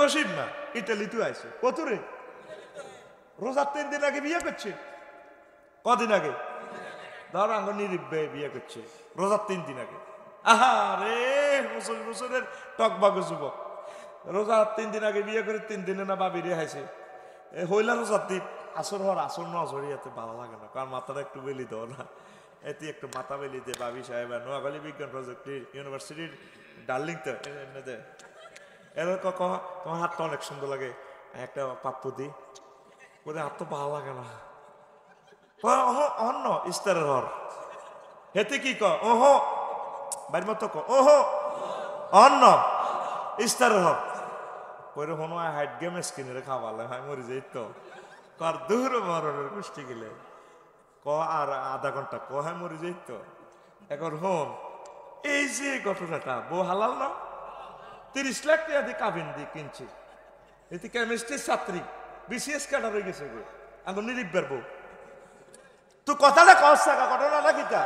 রশিদ না ইটালি তুই আইসে কতুরে রোজার তিন দিন আগে বিয়ে করছে কদিন আগে ধর আঙ্গ নিরিব্বে বিয়ে করছে রোজার তিন দিন আগে আহা রে বছর বছরের টকবাগ যুবক রোজার তিন দিন আগে বিয়ে করে তিন দিনে না বাবি রে হাইছে হইলা রোজার দিন আসর হওয়ার আসর না জড়িয়াতে ভালো লাগে না কারণ মাথাটা একটু বেলি দাও না এতে একটু মাথা বেলি দে বাবি সাহেব নোয়াখালী বিজ্ঞান প্রযুক্তি ইউনিভার্সিটির ডার্লিংটন এদের ক তোমার হাতটা অনেক সুন্দর লাগে একটা পাপ্পু দি বলে হাত তো ভালো লাগে না অন্য ইস্তারের হর হেতে কি ক বাড়ির মতো ক ওহ অন্য ইস্তারের হর পরে হনো হাইট গেমে স্কিনের খাওয়ালে হয় মরি যাই তো কর দূর মরণের কুষ্টি গেলে ক আর আধা ঘন্টা ক হয় মরি যাই তো এখন হন এই যে ঘটনাটা বউ হালাল না তিরিশ লাখ টাকা দিয়ে কাবিন দিয়ে কিনছে এটি কেমিস্ট্রির ছাত্রী বিসিএস ক্যাডার হয়ে গেছে এখন নিরিব্বার বউ তুই কথাটা কসা ঘটনাটা কিটা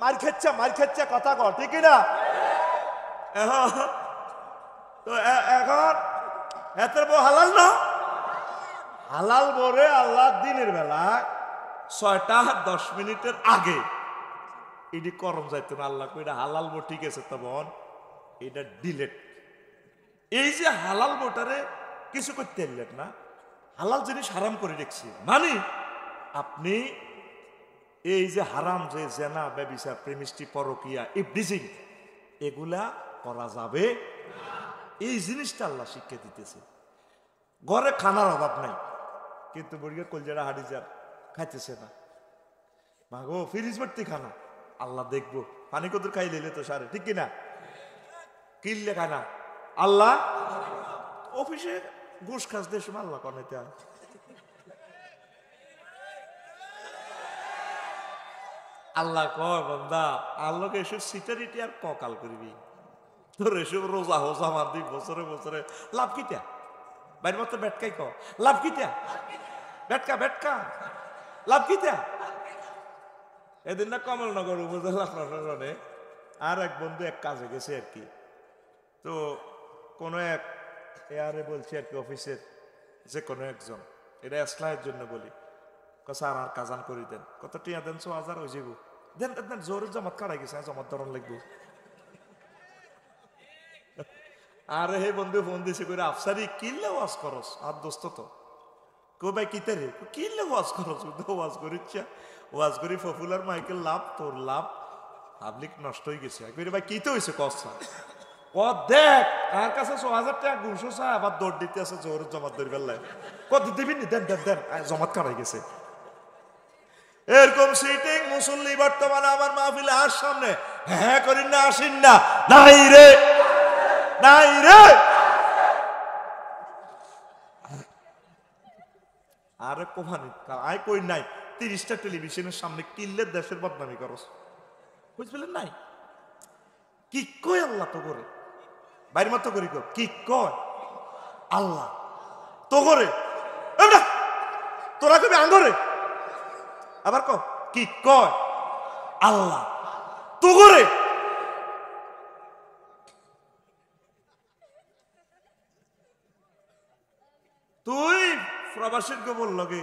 মার খেচ্ছে মার খেচ্ছে কথা কর ঠিক না তো এখন এতের বউ হালাল না হালাল বরে আল্লাহ দিনের বেলা ছয়টা দশ মিনিটের আগে এটি করম যাইতো না আল্লাহ কইরা হালাল বউ ঠিক আছে তো এটা ডিলেট এই যে হালাল বোটারে কিছু করতে এলেন না হালাল জিনিস হারাম করে রেখছি মানে আপনি এই যে হারাম যে জেনা ব্যবিচার প্রেমিষ্টি পরকিয়া ব্রিজিং এগুলা করা যাবে এই জিনিসটা আল্লাহ শিক্ষা দিতেছে ঘরে খানার অভাব নাই কিন্তু বুড়িকে কলজারা হাড়ি যার খাইতেছে না মাগো ফিরিজ ভর্তি খানা আল্লাহ দেখবো পানি কদুর খাই লিলে তো সারে ঠিক কিনা লেখা না আল্লাহ অফিসে ঘুষ খাস দেশ আল্লাহ কনে তা আল্লাহ কয় বন্দা আল্লাহকে এসব সিটারিটি আর ককাল করবি তোর এসব রোজা হোজা মার দিই বছরে বছরে লাভ কিটা বাইর মতো বেটকাই ক লাভ কিটা বেটকা বেটকা লাভ কিটা এদিন না কমলনগর উপজেলা প্রশাসনে আর এক বন্ধু এক কাজে গেছে আর কি তো কোনো এক এয়ারে বলছি আর কি অফিসের যে কোনো একজন এটা এসলাইয়ের জন্য বলি কসা আমার কাজান করি দেন কত টিয়া দেন ছ হাজার হয়ে যাবো দেন দেন জোর জমাত কাড়াই গেছে হ্যাঁ, জমাত ধরন লাগবো আরে হে বন্ধু ফোন দিছে করে আফসারি কিনলে ওয়াজ করস আর দোস্ত তো কো ভাই কিতে রে কিনলে ওয়াজ করস ওয়াজ করিচ্ছা হ্যাঁ। ওয়াজ করি ফফুলার মাইকেল লাভ তোর লাভ পাবলিক নষ্ট হয়ে গেছে একবারে ভাই কিতে হয়েছে কসা দেখ আর কাছে ছ হাজার টাকা দিতে আছে গেছে এরকম সিটিং মুসল্লি বর্তমানে আমার আর সামনে হ্যাঁ না নাই রে আরে কই নাই তিরিশটা টেলিভিশনের সামনে কিনলে দেশের বদনামি করস বুঝলেন নাই কি কই আল্লাহ তো করে বাইরের মতো করি কি কয় আল্লাহ তো করে তোরা কবি আঙ্গরে আবার ক কি কয় আল্লাহ তো করে তুই প্রবাসীর গোবর লগে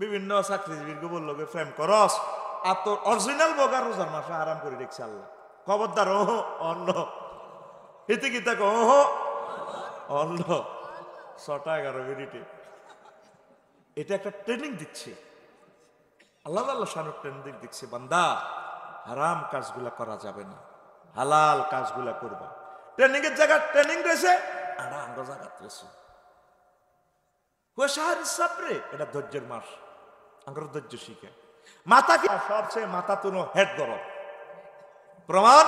বিভিন্ন চাকরিজীবীর গোবর লগে প্রেম করস আর তোর অরিজিনাল বগার রোজার মাসে আরাম করে রেখছে আল্লাহ খবরদার ও অন্য এতে কি তাকে অহ অন্ধ ছটা এগারো মিনিটে এটা একটা ট্রেনিং দিচ্ছে আল্লাহ আল্লাহ সামনে ট্রেনিং দিচ্ছে বান্দা হারাম কাজগুলা করা যাবে না হালাল কাজগুলা করবা ট্রেনিং এর জায়গা ট্রেনিং রয়েছে আর আঙ্গ জায়গা রয়েছে হোসাহার সাপরে এটা ধৈর্যের মাস আঙ্গর ধৈর্য শিখে মাথা কি সবচেয়ে মাথা তুলো হেড গরম প্রমাণ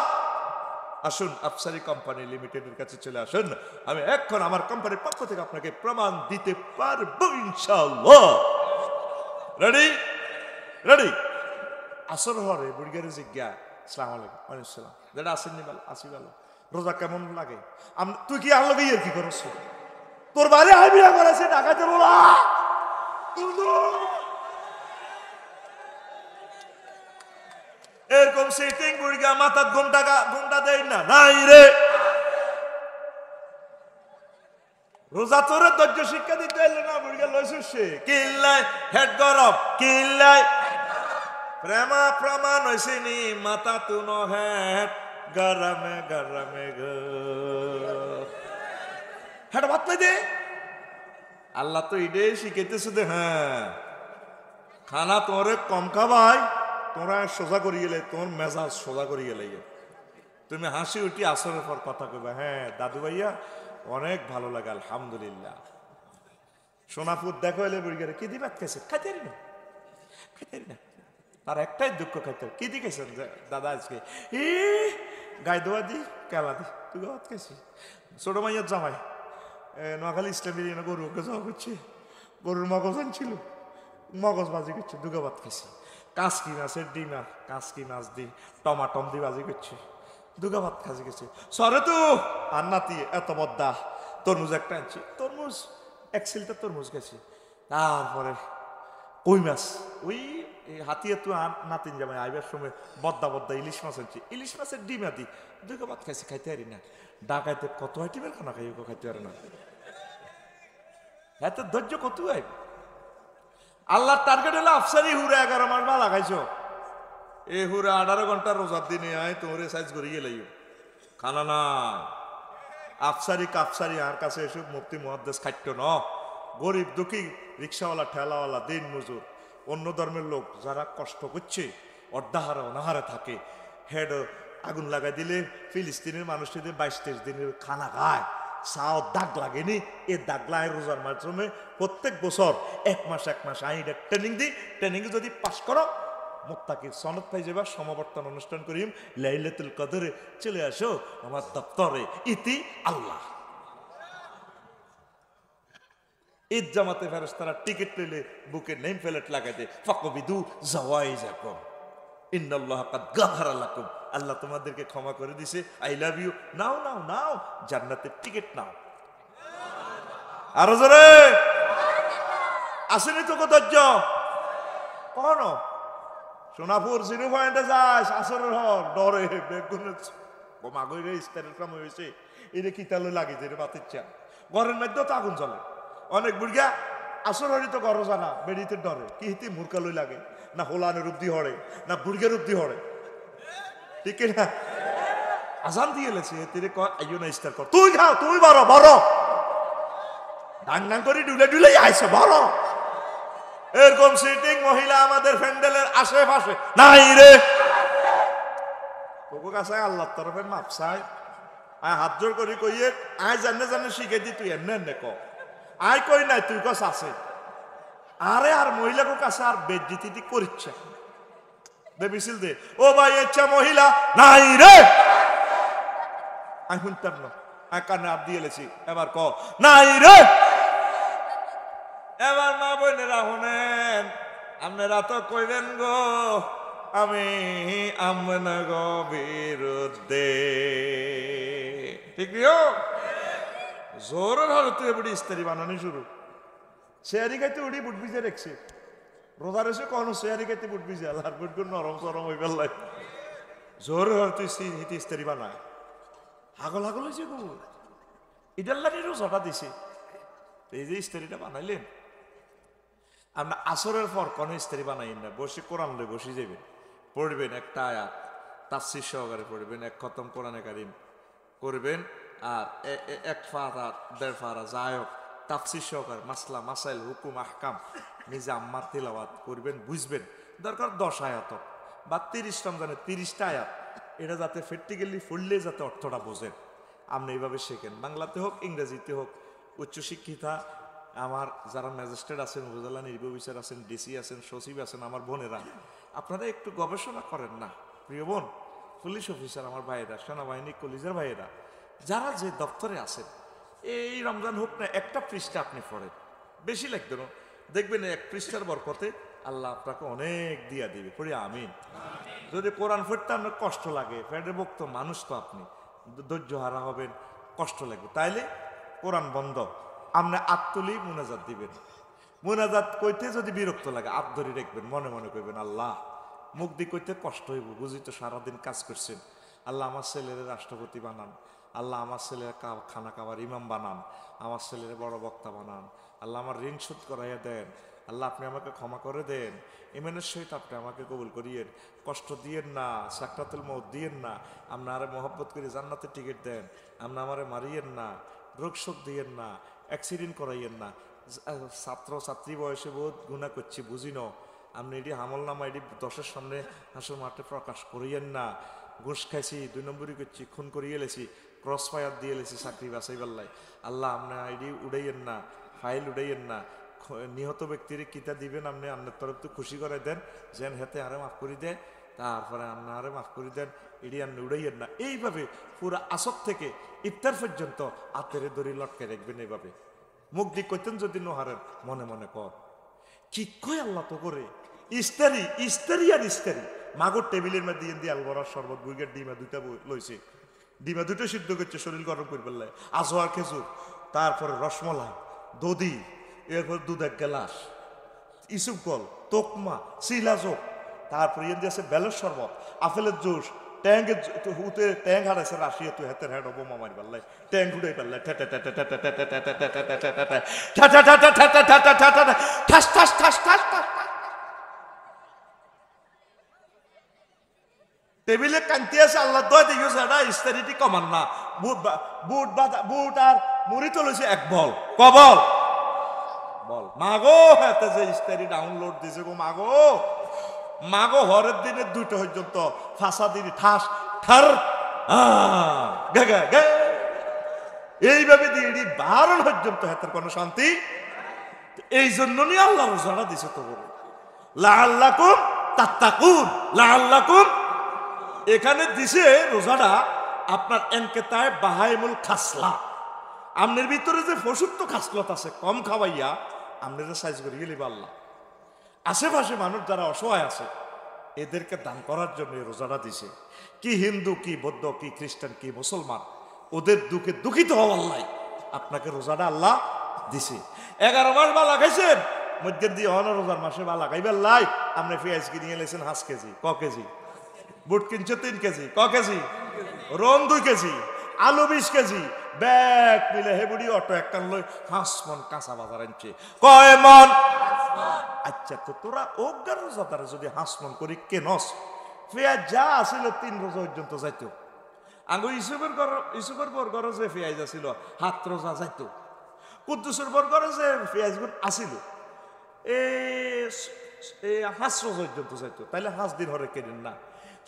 আসুন আফসারি কোম্পানি লিমিটেডের কাছে চলে আসুন আমি এখন আমার কোম্পানির পক্ষ থেকে আপনাকে প্রমাণ দিতে পারবো ইনশাল্লাহ রেডি রেডি আসর হরে বুড়িগারে জিজ্ঞা সালাম আলাইকুম ওয়ালাইকুম সালাম যেটা আসেননি ভালো আসি ভালো রোজা কেমন লাগে তুই কি আনলো বিয়ে কি করছো তোর বাড়ি আমার করেছে ডাকাতের ওলা এরকম সিটিং গুড়িয়া মাথার ঘন্টা ঘুমটা দেয় না নাই রে রোজা তোরে ধৈর্য শিক্ষা দিতে এলো না বুড়ি গেল সে কিল্লাই হেড গরম কিল্লাই প্রেমা প্রমাণ হয়েছে নি তু ন হেড গরমে গরমে গো হেড ভাত পাই দে আল্লাহ তো এটাই শিখাইতেছে দে হ্যাঁ খানা তোরে কম খাবাই তোরা সোজা করি গেলে তোমার মেজাজ সোজা করি গেলে তুমি হাসি উঠি আসরের পর কথা কবে হ্যাঁ দাদু ভাইয়া অনেক ভালো লাগে আলহামদুলিল্লাহ সোনাপুর দেখো এলে বুড়ি গেলে কি দিবাত খাইছে খাইতারি না খাইতারি না আর একটাই দুঃখ খাইতে কি দি খাইছেন দাদা আজকে ই গাই দোয়া দি কেলা দি তুই ভাত খেয়েছি ছোট মাইয়ার জামাই নোয়াখালী ইসলামের গরু ওকে জমা করছে গরুর মগজ আনছিল মগজ বাজি করছে দুগা ভাত কাঁচকি মাছের ডিম আর কাঁচকি মাছ দি টমাটম দি বাজি করছে দুগা ভাত খাজি গেছে সরে তু আর নাতি এত বদ্দা তরমুজ একটা আনছি তরমুজ এক সিলটা তরমুজ গেছে তারপরে কই মাছ ওই হাতিয়ে তো নাতিন যাবে আইবার সময় বদ্দা বদ্দা ইলিশ মাছ আনছি ইলিশ মাছের ডিম আদি দুগা ভাত খাইছি খাইতে পারি না ডাকাইতে কত আইটিমের খানা খাই খাইতে পারে না এত ধৈর্য কত আইব আল্লাহর টার্গেট হলো আফসারি হুরে এগারো মাস মা লাগাইছো এ হুরে আঠারো ঘন্টা রোজার দিনে আয় তোমরে সাইজ করে গেলাই খানা না আফসারি কাফসারি আর কাছে এসব মুক্তি মহাদেশ খাট্য ন গরিব দুঃখী রিক্সাওয়ালা ঠেলাওয়ালা দিন মজুর অন্য ধর্মের লোক যারা কষ্ট করছে অর্ধাহারে অনাহারে থাকে হেড আগুন লাগাই দিলে ফিলিস্তিনের মানুষটিদের বাইশ তেইশ দিনের খানা খায় সাও দাগ লাগেনি এ দাগ লাগে রোজার মাধ্যমে প্রত্যেক বছর এক মাস এক মাস আই ট্রেনিং দিই ট্রেনিং যদি পাশ করো মোত্তাকির সনদ পাই যাবা সমাবর্তন অনুষ্ঠান করিম লাইলাতুল কদরে চলে আসো আমার দপ্তরে ইতি আল্লাহ ঈদ জামাতে ফেরস তারা টিকিট পেলে বুকে নেম লাগাই লাগাতে ফকবিদু জওয়াই যাকম ইন্দাল্লাহ কাদ গাহারা লাকুম আল্লাহ তোমাদেরকে ক্ষমা করে দিছে আই লাভ ইউ নাও নাও নাও জান্নাতের টিকিট নাও আরো জোরে আসেনি তো কদর্য কখনো সোনাপুর জিরো পয়েন্টে যাস আসর হর ডরে বেগুনে মাগুরে ইস্তারের কাম হয়েছে এটা কি তাহলে লাগে যে বাতির চান ঘরের মধ্যে তো আগুন চলে অনেক বুড়িয়া আসর হরি তো গরজানা বেড়িতে ডরে কি হিতি মূর্খালই লাগে না হোলানের রূপ দিয়ে হরে না বুড়গের রূপ দিয়ে হরে ঠিক না হ্যাঁ। আজান দিয়ে এলেছে তিনি আইও না ইস্তার কর তুই খা তুই বড় বড় ডাং ডাং করে ডুলে ডুলে আইছে বড় এরকম সিটিং মহিলা আমাদের ফ্যান্ডেলের আশেপাশে নাই রে কোকো কাছে আল্লাহর তরফের মাপসায় আয় হাত জোর করি কইয়ে আয় জানে জানে শিখে দি তুই এমনি এমনি ক আয় কই নাই তুই কস আছে আরে আর মহিলাকে কাছে আর বেজ্জিতি করিচ্ছে দে দে ও ভাই ইচ্ছা মহিলা নাই রে আমি শুনতাম না আমি কানে আপ দিয়ে এলেছি এবার ক নাই রে এবার মা বোনেরা শুনেন আপনারা তো কইবেন গো আমি আমনা গো দে ঠিক জোর হলো তুই বুড়ি ইস্তারি বানানি শুরু সে গাইতে উড়ি বুট ভিজে রেখছে রোজার এসে কখনো সোয়ারি খেতে বুটবি জাল আর বুটগুন নরম সরম হয়ে পেলাই জোর হর তুই হিতে ইস্তারি বানায় হাগল হাগল হয়েছে গুমুর ইডাল্লারি রোজাটা দিছে এই যে ইস্তারিটা বানাইলেন আপনার আসরের পর কোনো ইস্তারি বানাইন না বসে কোরআন লই বসে যাবেন পড়বেন একটা আয়াত তাফসির সহকারে পড়বেন এক খতম কোরআনে কারিম করবেন আর এক ফারা দেড় যাই হোক তাফসির সহকার মাসলা মাসাইল হুকুম আহকাম নিজে আম্মার তেলাওয়াত করবেন বুঝবেন দরকার দশ আয়াত বা তিরিশ রমজানে তিরিশটা আয়াত এটা যাতে প্র্যাকটিক্যালি ফুললে যাতে অর্থটা বোঝেন আপনি এইভাবে শেখেন বাংলাতে হোক ইংরেজিতে হোক উচ্চশিক্ষিতা আমার যারা ম্যাজিস্ট্রেট আছেন উপজেলা নির্বিচার আছেন ডিসি আছেন সচিব আছেন আমার বোনেরা আপনারা একটু গবেষণা করেন না প্রিয় বোন পুলিশ অফিসার আমার ভাইয়েরা সেনাবাহিনী কলিজের ভাইয়েরা যারা যে দপ্তরে আছেন এই রমজান হোক না একটা পৃষ্ঠা আপনি পড়েন বেশি লাগবে না দেখবেন এক পৃষ্ঠার বরকতে আল্লাহ আপনাকে অনেক দিয়া দিবে পড়ে আমিন যদি কোরআন পড়তে আপনার কষ্ট লাগে ফ্যাডের বক্ত মানুষ তো আপনি ধৈর্য হারা হবেন কষ্ট লাগবে তাইলে কোরআন বন্ধ আপনি আত্মলি মোনাজাত দিবেন মোনাজাত কইতে যদি বিরক্ত লাগে আপ ধরে রাখবেন মনে মনে করবেন আল্লাহ মুখ দিয়ে কইতে কষ্ট হইব বুঝি তো সারাদিন কাজ করছেন আল্লাহ আমার ছেলেদের রাষ্ট্রপতি বানান আল্লাহ আমার ছেলের খানা খাবার ইমাম বানান আমার ছেলের বড় বক্তা বানান আল্লাহ আমার ঋণ শোধ করাইয়া দেন আল্লাহ আপনি আমাকে ক্ষমা করে দেন ইমেনের সহিত আপনি আমাকে কবুল করিয়েন কষ্ট দিয়েন না সাকরাতুল মত দিয়েন না আপনি আরে মহব্বত করে জান্নাতের টিকিট দেন আপনি আমারে মারিয়েন না রোগ শোক দিয়েন না অ্যাক্সিডেন্ট করাইয়েন না ছাত্র ছাত্রী বয়সে বহুত গুণা করছি বুঝি না আপনি এটি হামল নামা এটি দশের সামনে হাসুর মাঠে প্রকাশ করিয়েন না ঘুষ খাইছি দুই নম্বরই করছি খুন করিয়ে এলেছি ক্রস ফায়ার দিয়ে লেছি চাকরি বাছাই পাল্লাই আল্লাহ আপনার আইডি উড়াইয়েন না ফাইল উড়াইয়েন না নিহত ব্যক্তির কিতা দিবেন আপনি আপনার তরফ তো খুশি করে দেন যেন হেতে আরে মাফ করে দেয় তারপরে আপনি আরে মাফ করে দেন এটি আপনি উড়াইয়েন না এইভাবে পুরা আসক থেকে ইফতার পর্যন্ত আতেরে দড়ি লটকে রাখবেন এইভাবে মুখ দিয়ে কইতেন যদি নোহারেন মনে মনে কর কি কয় আল্লাহ তো করে ইস্তারি ইস্তারি আর ইস্তারি মাগর টেবিলের মধ্যে দিয়ে দিয়ে আলবরার শরবত বুইগের ডিমা দুইটা লইছে ডিমা দুটো সিদ্ধ করছে শরীর গরম করে ফেললে আজোয়া খেজুর তারপরে রসমলাই দদি এরপর দুধ এক গেলাস ইসুকল তোকমা সিলাজোক তারপরে এর আছে বেলের শরবত আপেলের জুস ট্যাঙ্কে হারাইছে বোমা পারলে পারলে ঠাস ঠাস ঠাস ঠাস ঠাস টেবিলে কান্তি আছে আল্লাহ দয় দেখি দাদা ইস্তারিটি কমান না বুট বুট বুট আর মুড়ি তো লইছে এক বল ক বল বল মাগো এতে যে ইস্তারি ডাউনলোড দিছে গো মাগো মাগো হরের দিনে দুইটা পর্যন্ত ফাঁসা দিন ঠাস ঠার এইভাবে দিয়ে বারো পর্যন্ত হাতের কোনো শান্তি এই জন্য নিয়ে আল্লাহ রোজানা দিছে তো লাল্লাকুম তাত্তাকুন লাল্লাকুম এখানে দিছে রোজাটা আপনার এনকেতায় বাহাইমুল খাসলা আমনের ভিতরে যে ফসুক্ত খাসলত আছে কম খাওয়াইয়া আমনের সাইজ করে গেলি আল্লাহ আশেপাশে মানুষ যারা অসহায় আছে এদেরকে দান করার জন্য রোজাটা দিছে কি হিন্দু কি বৌদ্ধ কি খ্রিস্টান কি মুসলমান ওদের দুঃখে দুঃখিত হওয়া আল্লাহ আপনাকে রোজাটা আল্লাহ দিছে এগারো মাস বা লাগাইছেন মধ্যে দিয়ে হন রোজার মাসে বা লাগাইবে আল্লাহ আপনি ফিয়াজকে নিয়ে এলেছেন হাঁস কেজি ক কেজি বুট কিনছে তিন কেজি ক কেজি রং দুই কেজি আলু বিশ কেজি ব্যাগ মিলে হে বুড়ি অটো একটা লই হাঁস মন কাঁচা বাজার আনছে কয় মন আচ্ছা তো তোরা অজ্ঞান রোজাদারে যদি হাঁস মন করি কেনস পেঁয়াজ যা আসিল তিন রোজা পর্যন্ত যাইত আঙ্গু ইসুফের ঘর ইসুফের পর ঘরে যে পেঁয়াজ আসিল হাত রোজা যাইত কুদ্দুসের পর ঘরে যে পেঁয়াজগুন আসিল এই হাঁস রোজা পর্যন্ত যাইত তাহলে হাঁস দিন হরে কেনেন না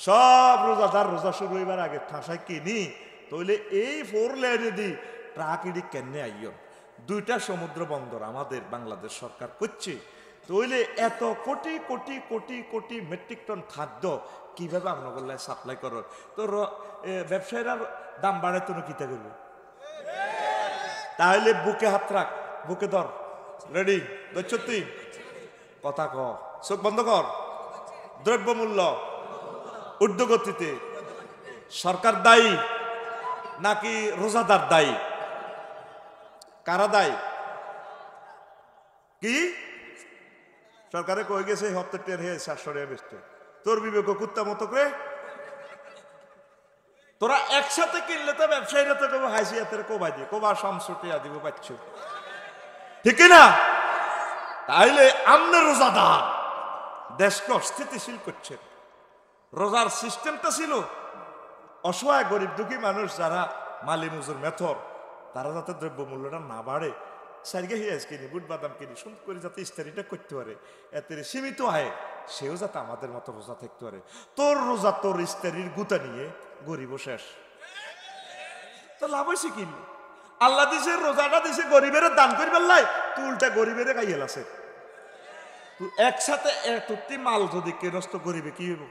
সব রোজা যার রোজা শুরু হইবার আগে ঠাসা কিনি তইলে এই ফোর লেনে দি ট্রাকিডি কেনে আইয় দুইটা সমুদ্র বন্দর আমাদের বাংলাদেশ সরকার করছে তইলে এত কোটি কোটি কোটি কোটি মেট্রিক টন খাদ্য কিভাবে আপনার সাপ্লাই কর তো ব্যবসায়ীরা দাম বাড়ায় তো কিতা করবে তাহলে বুকে হাত রাখ বুকে ধর রেডি দচ্ছতি কথা ক বন্ধ কর দ্রব্যমূল্য উর্ধগতিতে সরকার দায়ী নাকি রোজাদার দায়ী কারা দায়ী কি সরকারে কয়ে গেছে হত্তর টের হয়ে শাসরে বেস্ত তোর বিবেক কুত্তা মতো করে তোরা একসাথে কিনলে তো ব্যবসায়ীরা তো কবে হাসিয়াতের কোবা দিয়ে কোবা শামসুটিয়া দিব পাচ্ছ ঠিক না তাইলে আমনে রোজাদার দেশকে অস্থিতিশীল করছেন রোজার সিস্টেমটা ছিল অসহায় গরিব দুঃখী মানুষ যারা মালি মজুর মেথর তারা যাতে মূল্যটা না বাড়ে সারিগে হিয়াজ কিনি বুট বাদাম কিনি সুন্দর করে যাতে স্থানীয়টা করতে পারে এতে সীমিত হয় সেও যাতে আমাদের মতো রোজা থাকতে পারে তোর রোজা তোর ইস্তারির গুতা নিয়ে গরিব শেষ তো লাভ হয়েছে কি আল্লাহ দিছে রোজাটা দিছে গরিবের দান করি পারলাই তুই উল্টা গরিবের গাইয়েল আছে তুই একসাথে এতটি মাল যদি কেনস্ত গরিবে কি হইব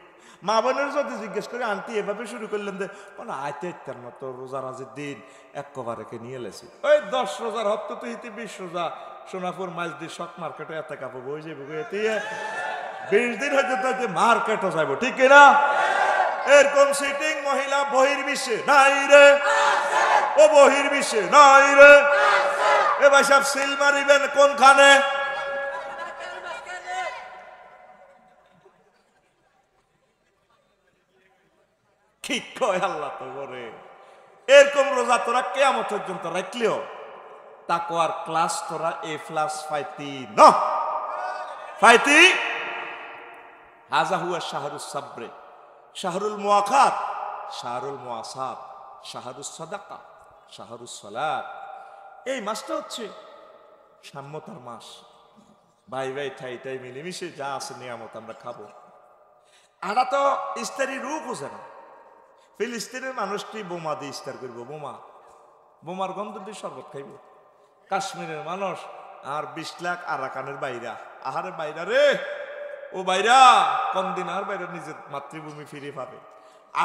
মা বোনের যদি জিজ্ঞেস করে আনতি এভাবে শুরু করলেন যে কোনো আয়তে ইত্যার মতো রোজা রাজের দিন এক কবারেকে নিয়ে লেছি ওই দশ রোজার হপ্ত তুই ইতি বিশ রোজা সোনাপুর মাছ দিয়ে শখ মার্কেটে এত কাপড় বই যাবি বিশ দিন হয়তো তাই মার্কেটও যাবো ঠিক কিনা এরকম সিটিং মহিলা বহির্বিশ্বে নাই রে ও বহির্বিশ্বে নাই রে ভাই সাহেব সিল মারিবেন কোনখানে ঠিক কয় আল্লাহ তো করে এরকম রোজা তোরা কেয়ামত পর্যন্ত রাখলেও তাকোয়ার ক্লাস তোরা এ প্লাস ফাইতি ন ফাইতি হাজা হুয়া শাহরুল সাবরে শাহরুল মুয়াখাত শাহরুল মোয়াসাত শাহরুল সাদাকা শাহরুল সালাদ এই মাসটা হচ্ছে সাম্যতার মাস ভাই ভাই ঠাই ঠাই মিলেমিশে যা আছে নিয়ামত আমরা খাবো আড়া তো ইস্তারি রূপ বোঝে না ফিলিস্তিনের মানুষটি বোমা দিয়ে ইস্তার করবো বোমা বোমার গন্ধ দিয়ে শরবত খাইব কাশ্মীরের মানুষ আর বিশ লাখ আরাকানের বাইরা আহারে বাইরা রে ও বাইরা দিন আর বাইরা নিজের মাতৃভূমি ফিরে পাবে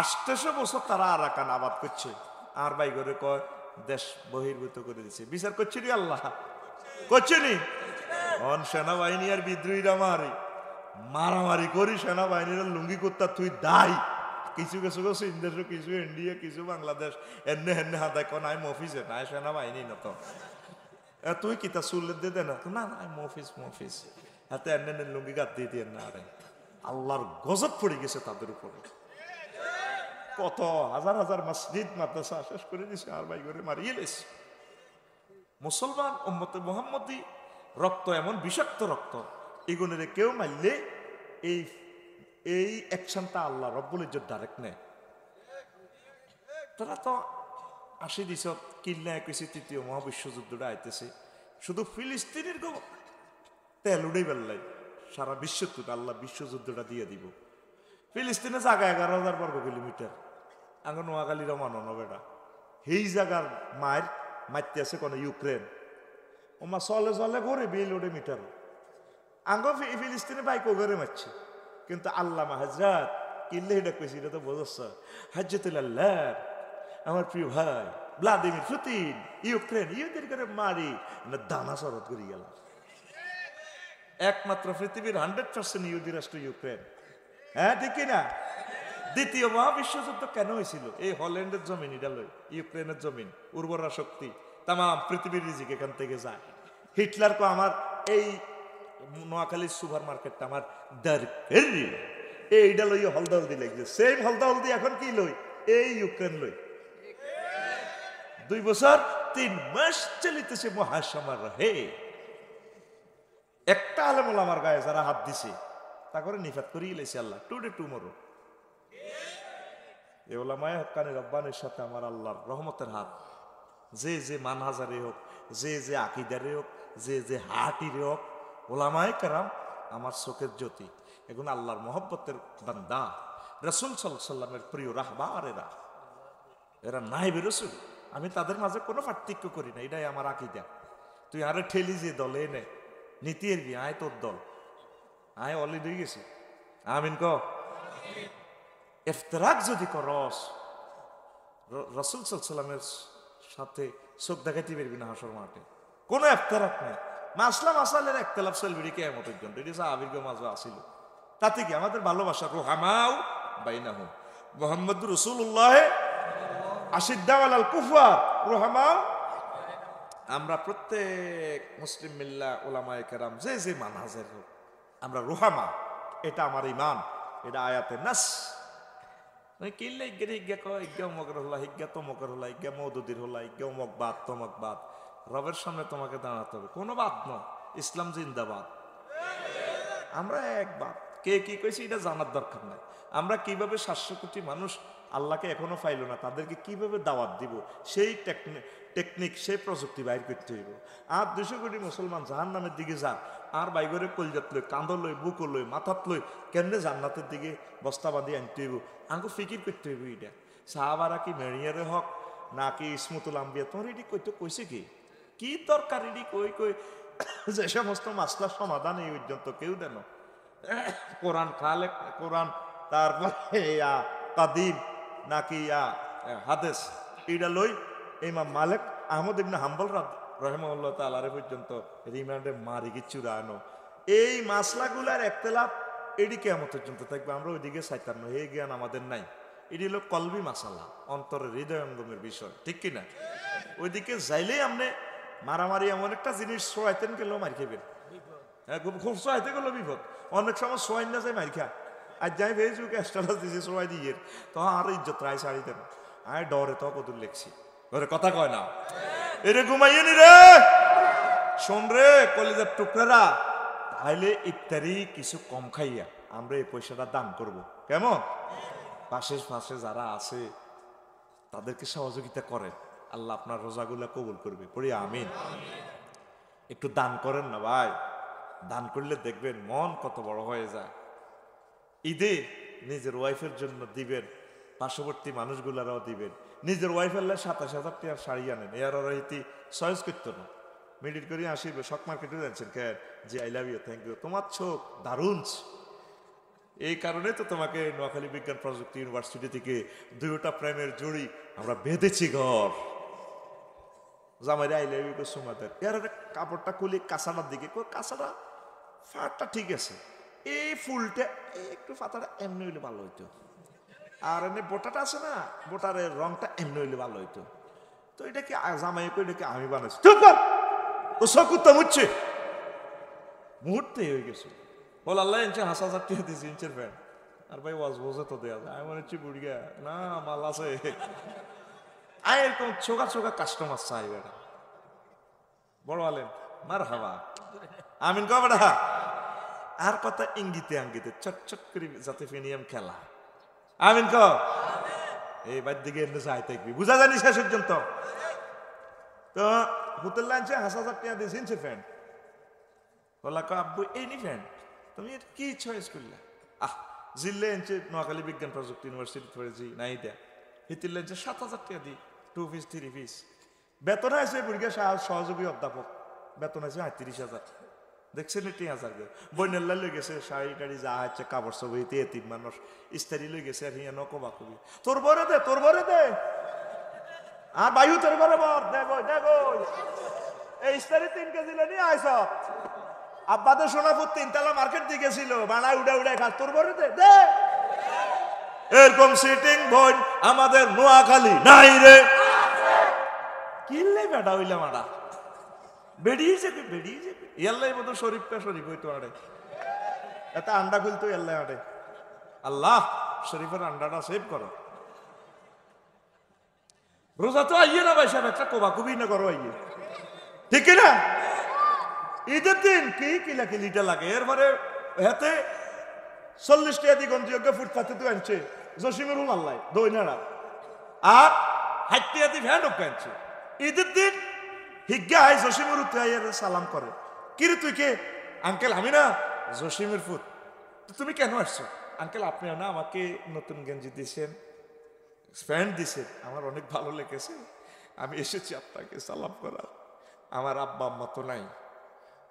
আষ্টশো বছর তারা আরাকান আবাদ করছে আর বাই করে কয় দেশ বহির্ভূত করে দিচ্ছে বিচার করছি নি আল্লাহ করছেনি নি অন সেনাবাহিনী আর বিদ্রোহীরা মারি মারামারি করি সেনাবাহিনীর লুঙ্গি করতা তুই দায়ী কিছু কিছু কিছু ইন্দেশ কিছু ইন্ডিয়ে কিছু বাংলাদেশ এনে এনে হাতায় কো নাই মফিজে নাই সেনাবাহিনী নত তুই কিতা চুলের দে না না নাই মফিস মফিস হাতে এনে এনে লুঙ্গি গাত দিয়ে দিয়ে না আরে আল্লাহর গজব পড়ে গেছে তাদের উপরে কত হাজার হাজার মসজিদ মাদ্রাসা শেষ করে দিছে আর ভাই করে মারিয়ে লেছে মুসলমান উম্মতে মোহাম্মদী রক্ত এমন বিষাক্ত রক্ত এগুলোরে কেউ মারলে এই এই অ্যাকশনটা আল্লাহ রব্বুল ইজ্জত ডাইরেক্ট নেয় তোরা তো আশি দিস কিল্লা একুশে তৃতীয় যুদ্ধটা আইতেছে শুধু ফিলিস্তিনের গো তেল উড়ে বেললাই সারা বিশ্ব তোকে আল্লাহ বিশ্বযুদ্ধটা দিয়ে দিব ফিলিস্তিনে জায়গা এগারো হাজার বর্গ কিলোমিটার আগে নোয়াখালী রমানো নবেটা সেই জায়গার মায়ের মারতে আছে কোনো ইউক্রেন ওমা চলে চলে ঘরে বিল ওড়ে মিটার আগে ফিলিস্তিনে বাইক ওগরে মারছে কিন্তু আল্লামা হাজরাত কিনলে এটা কইছি এটা তো বোঝস হাজতুল আল্লাহ আমার প্রিয় ভাই ভ্লাদিমির পুতিন ইউক্রেন ইউদের করে মারি দানা শরৎ করে গেলাম একমাত্র পৃথিবীর হান্ড্রেড পার্সেন্ট ইহুদি রাষ্ট্র ইউক্রেন হ্যাঁ ঠিক না দ্বিতীয় মহাবিশ্বযুদ্ধ কেন হয়েছিল এই হল্যান্ডের জমিন লই ইউক্রেনের জমিন উর্বরা শক্তি তামাম পৃথিবীর রিজিক এখান থেকে যায় হিটলার কো আমার এই নোয়াখালীর সুপার মার্কেটটা আমার দরকার এইটা লই হলদা হলদি লাগছে সেম হলদা হলদি এখন কি লই এই ইউক্রেন লই দুই বছর তিন মাস চলিতেছে মহাসমার হে একটা আলেমল আমার গায়ে যারা হাত দিছে তা করে নিফাত করিয়ে লেছে আল্লাহ টুডে টুমরো এ ওলামায় হকানি রব্বানের সাথে আমার আল্লাহর রহমতের হাত যে যে মানহাজারে হোক যে যে আকিদারে হোক যে যে হাটিরে হোক ওলামায় কারাম আমার চোখের জ্যোতি এগুলো আল্লাহর মহব্বতের বান্দা রসুল সাল্লামের প্রিয় রাহবা আর এরা এরা নাইবে রসুল আমি তাদের মাঝে কোনো পার্থক্য করি না এটাই আমার আকিদা তুই আরে ঠেলি যে দলে এনে নীতি এর আয় তোর দল আয় অলরেডি গেছি আমিন ক এফতরাক যদি করস রসুল সাল্লামের সাথে চোখ দেখাইতে পারবি না হাসর মাঠে কোনো এফতারাক নেই মাসলা মাসালের একতলাপ চলবি কে এমন একজন এটি আবির মাঝে আসিল তাতে কি আমাদের ভালোবাসা রোহামাও বাইনা হোক মোহাম্মদ রসুল্লাহে আশিদ্দাওয়ালাল কুফা রোহামাও আমরা প্রত্যেক মুসলিম মিল্লা ওলামায় কেরাম যে যে মান হাজের হোক আমরা রোহামা এটা আমার ইমান এটা আয়াতে নাস মানে কিনলে ইজ্ঞা ইজ্ঞা কয় ইজ্ঞা মকর হলা ইজ্ঞা তমকর হলা ইজ্ঞা মৌদুদির হলা ইজ্ঞা মকবাদ তমকবাদ রবের সামনে তোমাকে দাঁড়াতে হবে কোনো বাদ নয় ইসলাম জিন্দাবাদ আমরা এক বাদ কে কি কইছে এটা জানার দরকার নাই আমরা কিভাবে সাতশো কোটি মানুষ আল্লাহকে এখনো পাইল না তাদেরকে কিভাবে দাওয়াত দিব সেই টেকনিক সেই প্রযুক্তি বাইর করতে হইব আর দুশো কোটি মুসলমান জাহান নামের দিকে যা আর বাইগরে কলজাত লই কাঁদর লই বুক লই মাথাত লই কেমনে জান্নাতের দিকে বস্তা বাঁধি আনতে হইব আমাকে ফিকির করতে হইব এটা সাহাবারা কি মেরিয়ারে হক কি ইসমতুল আম্বিয়া তোমার এটি কইতে কইছে কি কি তরকারি কই কই যে সমস্ত মাসলার সমাধান এই পর্যন্ত কেউ দেন কোরআন খালে কোরআন তারপরে ইয়া কাদিম নাকি ইয়া হাদেস এইটা লই ইমাম মালিক আহমদ ইবনে হাম্বল রহমাউল্লাহ তালারে পর্যন্ত রিমান্ডে মারি কিচ্ছু রানো এই মাসলাগুলার একতলাপ এটি কেমন পর্যন্ত থাকবে আমরা ওইদিকে সাইতান্ন এই জ্ঞান আমাদের নাই এটি হলো কলবি মাসালা অন্তরের হৃদয়ঙ্গমের বিষয় ঠিক কিনা ওইদিকে যাইলেই আমরা মারামারি এমন একটা জিনিস সোয়াইতেন গেলেও মার খেবেন হ্যাঁ, খুব সোয়াইতে গেলো বিপদ অনেক সময় সোয়াই না যায় মারি খা আর যাই ভেজু স্ট্যাটাস দিছে সোয়াই দিয়ে তো আর ইজ্জত রায় ছাড়ি দেন আর ডরে তো কদুর লেখছি ওরে কথা কয় না এরে ঘুমাইয়ে নি রে শোন রে কলেজের টুকরারা তাহলে ইত্যাদি কিছু কম খাইয়া আমরা এই পয়সাটা দান করব কেমন পাশে পাশে যারা আছে তাদেরকে সহযোগিতা করেন আল্লাহ আপনার রোজাগুলা কবুল করবে পড়ি আমিন একটু দান করেন না ভাই দান করলে দেখবেন মন কত বড় হয়ে যায় ঈদে নিজের ওয়াইফের জন্য দিবেন পার্শ্ববর্তী মানুষগুলারাও দিবেন নিজের ওয়াইফ আল্লাহ সাতাশ হাজার টাকা শাড়ি আনেন এর আর ইতি করতো না মিডিট করে আসিবে শক মার্কেটে জানছেন ক্যার জি I love you thank you তোমার চোখ দারুণ এই কারণে তো তোমাকে নোয়াখালী বিজ্ঞান প্রযুক্তি ইউনিভার্সিটি থেকে দুইটা প্রাইমের জুড়ি আমরা বেঁধেছি ঘর জামাইরা আইলে সুমাতের এর কাপড়টা খুলি কাঁচাটার দিকে কাঁচাটা ফাটটা ঠিক আছে এই ফুলটা একটু পাতাটা এমনি হইলে ভালো হইতো আর এমনি বোটাটা আছে না বোটার রংটা এমনি হইলে ভালো হইতো তো এটা কি জামাই কই এটা কি আমি বানাইছি চুপ ও সকুত্তম হচ্ছে মুহূর্তে হয়ে গেছে বল আল্লাহ ইঞ্চে হাসা হাজার টিয়া দিয়েছি ইঞ্চের প্যান্ট আর ভাই ওয়াজ বোঝে তো দেয়া যায় আমি মনে হচ্ছে বুড়িয়া না মাল আছে আর এরকম চোখা চোখা কাস্টমার চাই বেটা বড় আলেন মার হাওয়া আমিন কবেটা আর কথা ইঙ্গিতে আঙ্গিতে চটচট করে যাতে ফেনিয়াম খেলা আমিন ক এই বাদ দিকে এনে যাই থাকবি বুঝা জানি শেষ পর্যন্ত তো হোটেল লাঞ্চে হাসা হাজার টাকা দিয়ে চিনছে ফ্যান বলা ক আব্বু এই নি ফ্যান তুমি এটা কি চয়েস করলা আহ জিল্লে এনছে নোয়াখালী বিজ্ঞান প্রযুক্তি ইউনিভার্সিটি পড়েছি নাই দেয়া হিতিল্লে যে সাত হাজার টাকা দিই টু পিস থ্রি পিস বেতন আছে বুড়িকে সহযোগী অধ্যাপক বেতন আছে আটত্রিশ হাজার দেখছেন তিন হাজার বইনের লই গেছে শাড়ি টাড়ি যা হচ্ছে কাপড় সব হইতে তিন মানুষ ইস্তারি লই গেছে আর হিয়া নকো কবি তোর বরে দে তোর বরে দে আর বায়ু তোর বরে বর দেখ দেখ এই ইস্তারি তিন কেজি লেনি আইস আব্বাদের সোনাপুর তিনতলা মার্কেট দিয়ে গেছিল বানায় উড়ে উড়ে খা তোর বরে দে দে এরকম সিটিং বই আমাদের নোয়াখালী নাই রে কিনলে বেড়া হইলাম আড়া বেরিয়ে যাবে বেরিয়ে যাবে এল্লাই মতো শরীফটা শরীফ হইতো আড়ে এত আন্ডা খুলতো এল্লাই আড়ে আল্লাহ শরীফের আন্ডাটা সেভ করো রোজা তো আইয়ে না ভাই সাহেব একটা কোবাকুবি না করো আইয়ে ঠিক না ঈদের দিন কি কিলাকিলিটা লাগে এরপরে হাতে চল্লিশ টাকা দিয়ে গঞ্জিয়োগ্য ফুটপাতে তো আনছে জসিমের আল্লাহ দৈনারা আর হাইতে আদি ভ্যান ওকে আনছে ঈদের দিন হিজ্ঞা হাই জসিমের উত্তর সালাম করে কিরে তুই কে আঙ্কেল আমি না জসিমের ফুত তুমি কেন আসছো আঙ্কেল আপনি না আমাকে নতুন গেঞ্জি দিয়েছেন প্যান্ট দিয়েছেন আমার অনেক ভালো লেগেছে আমি এসেছি আপনাকে সালাম করার আমার আব্বা আম্মা তো নাই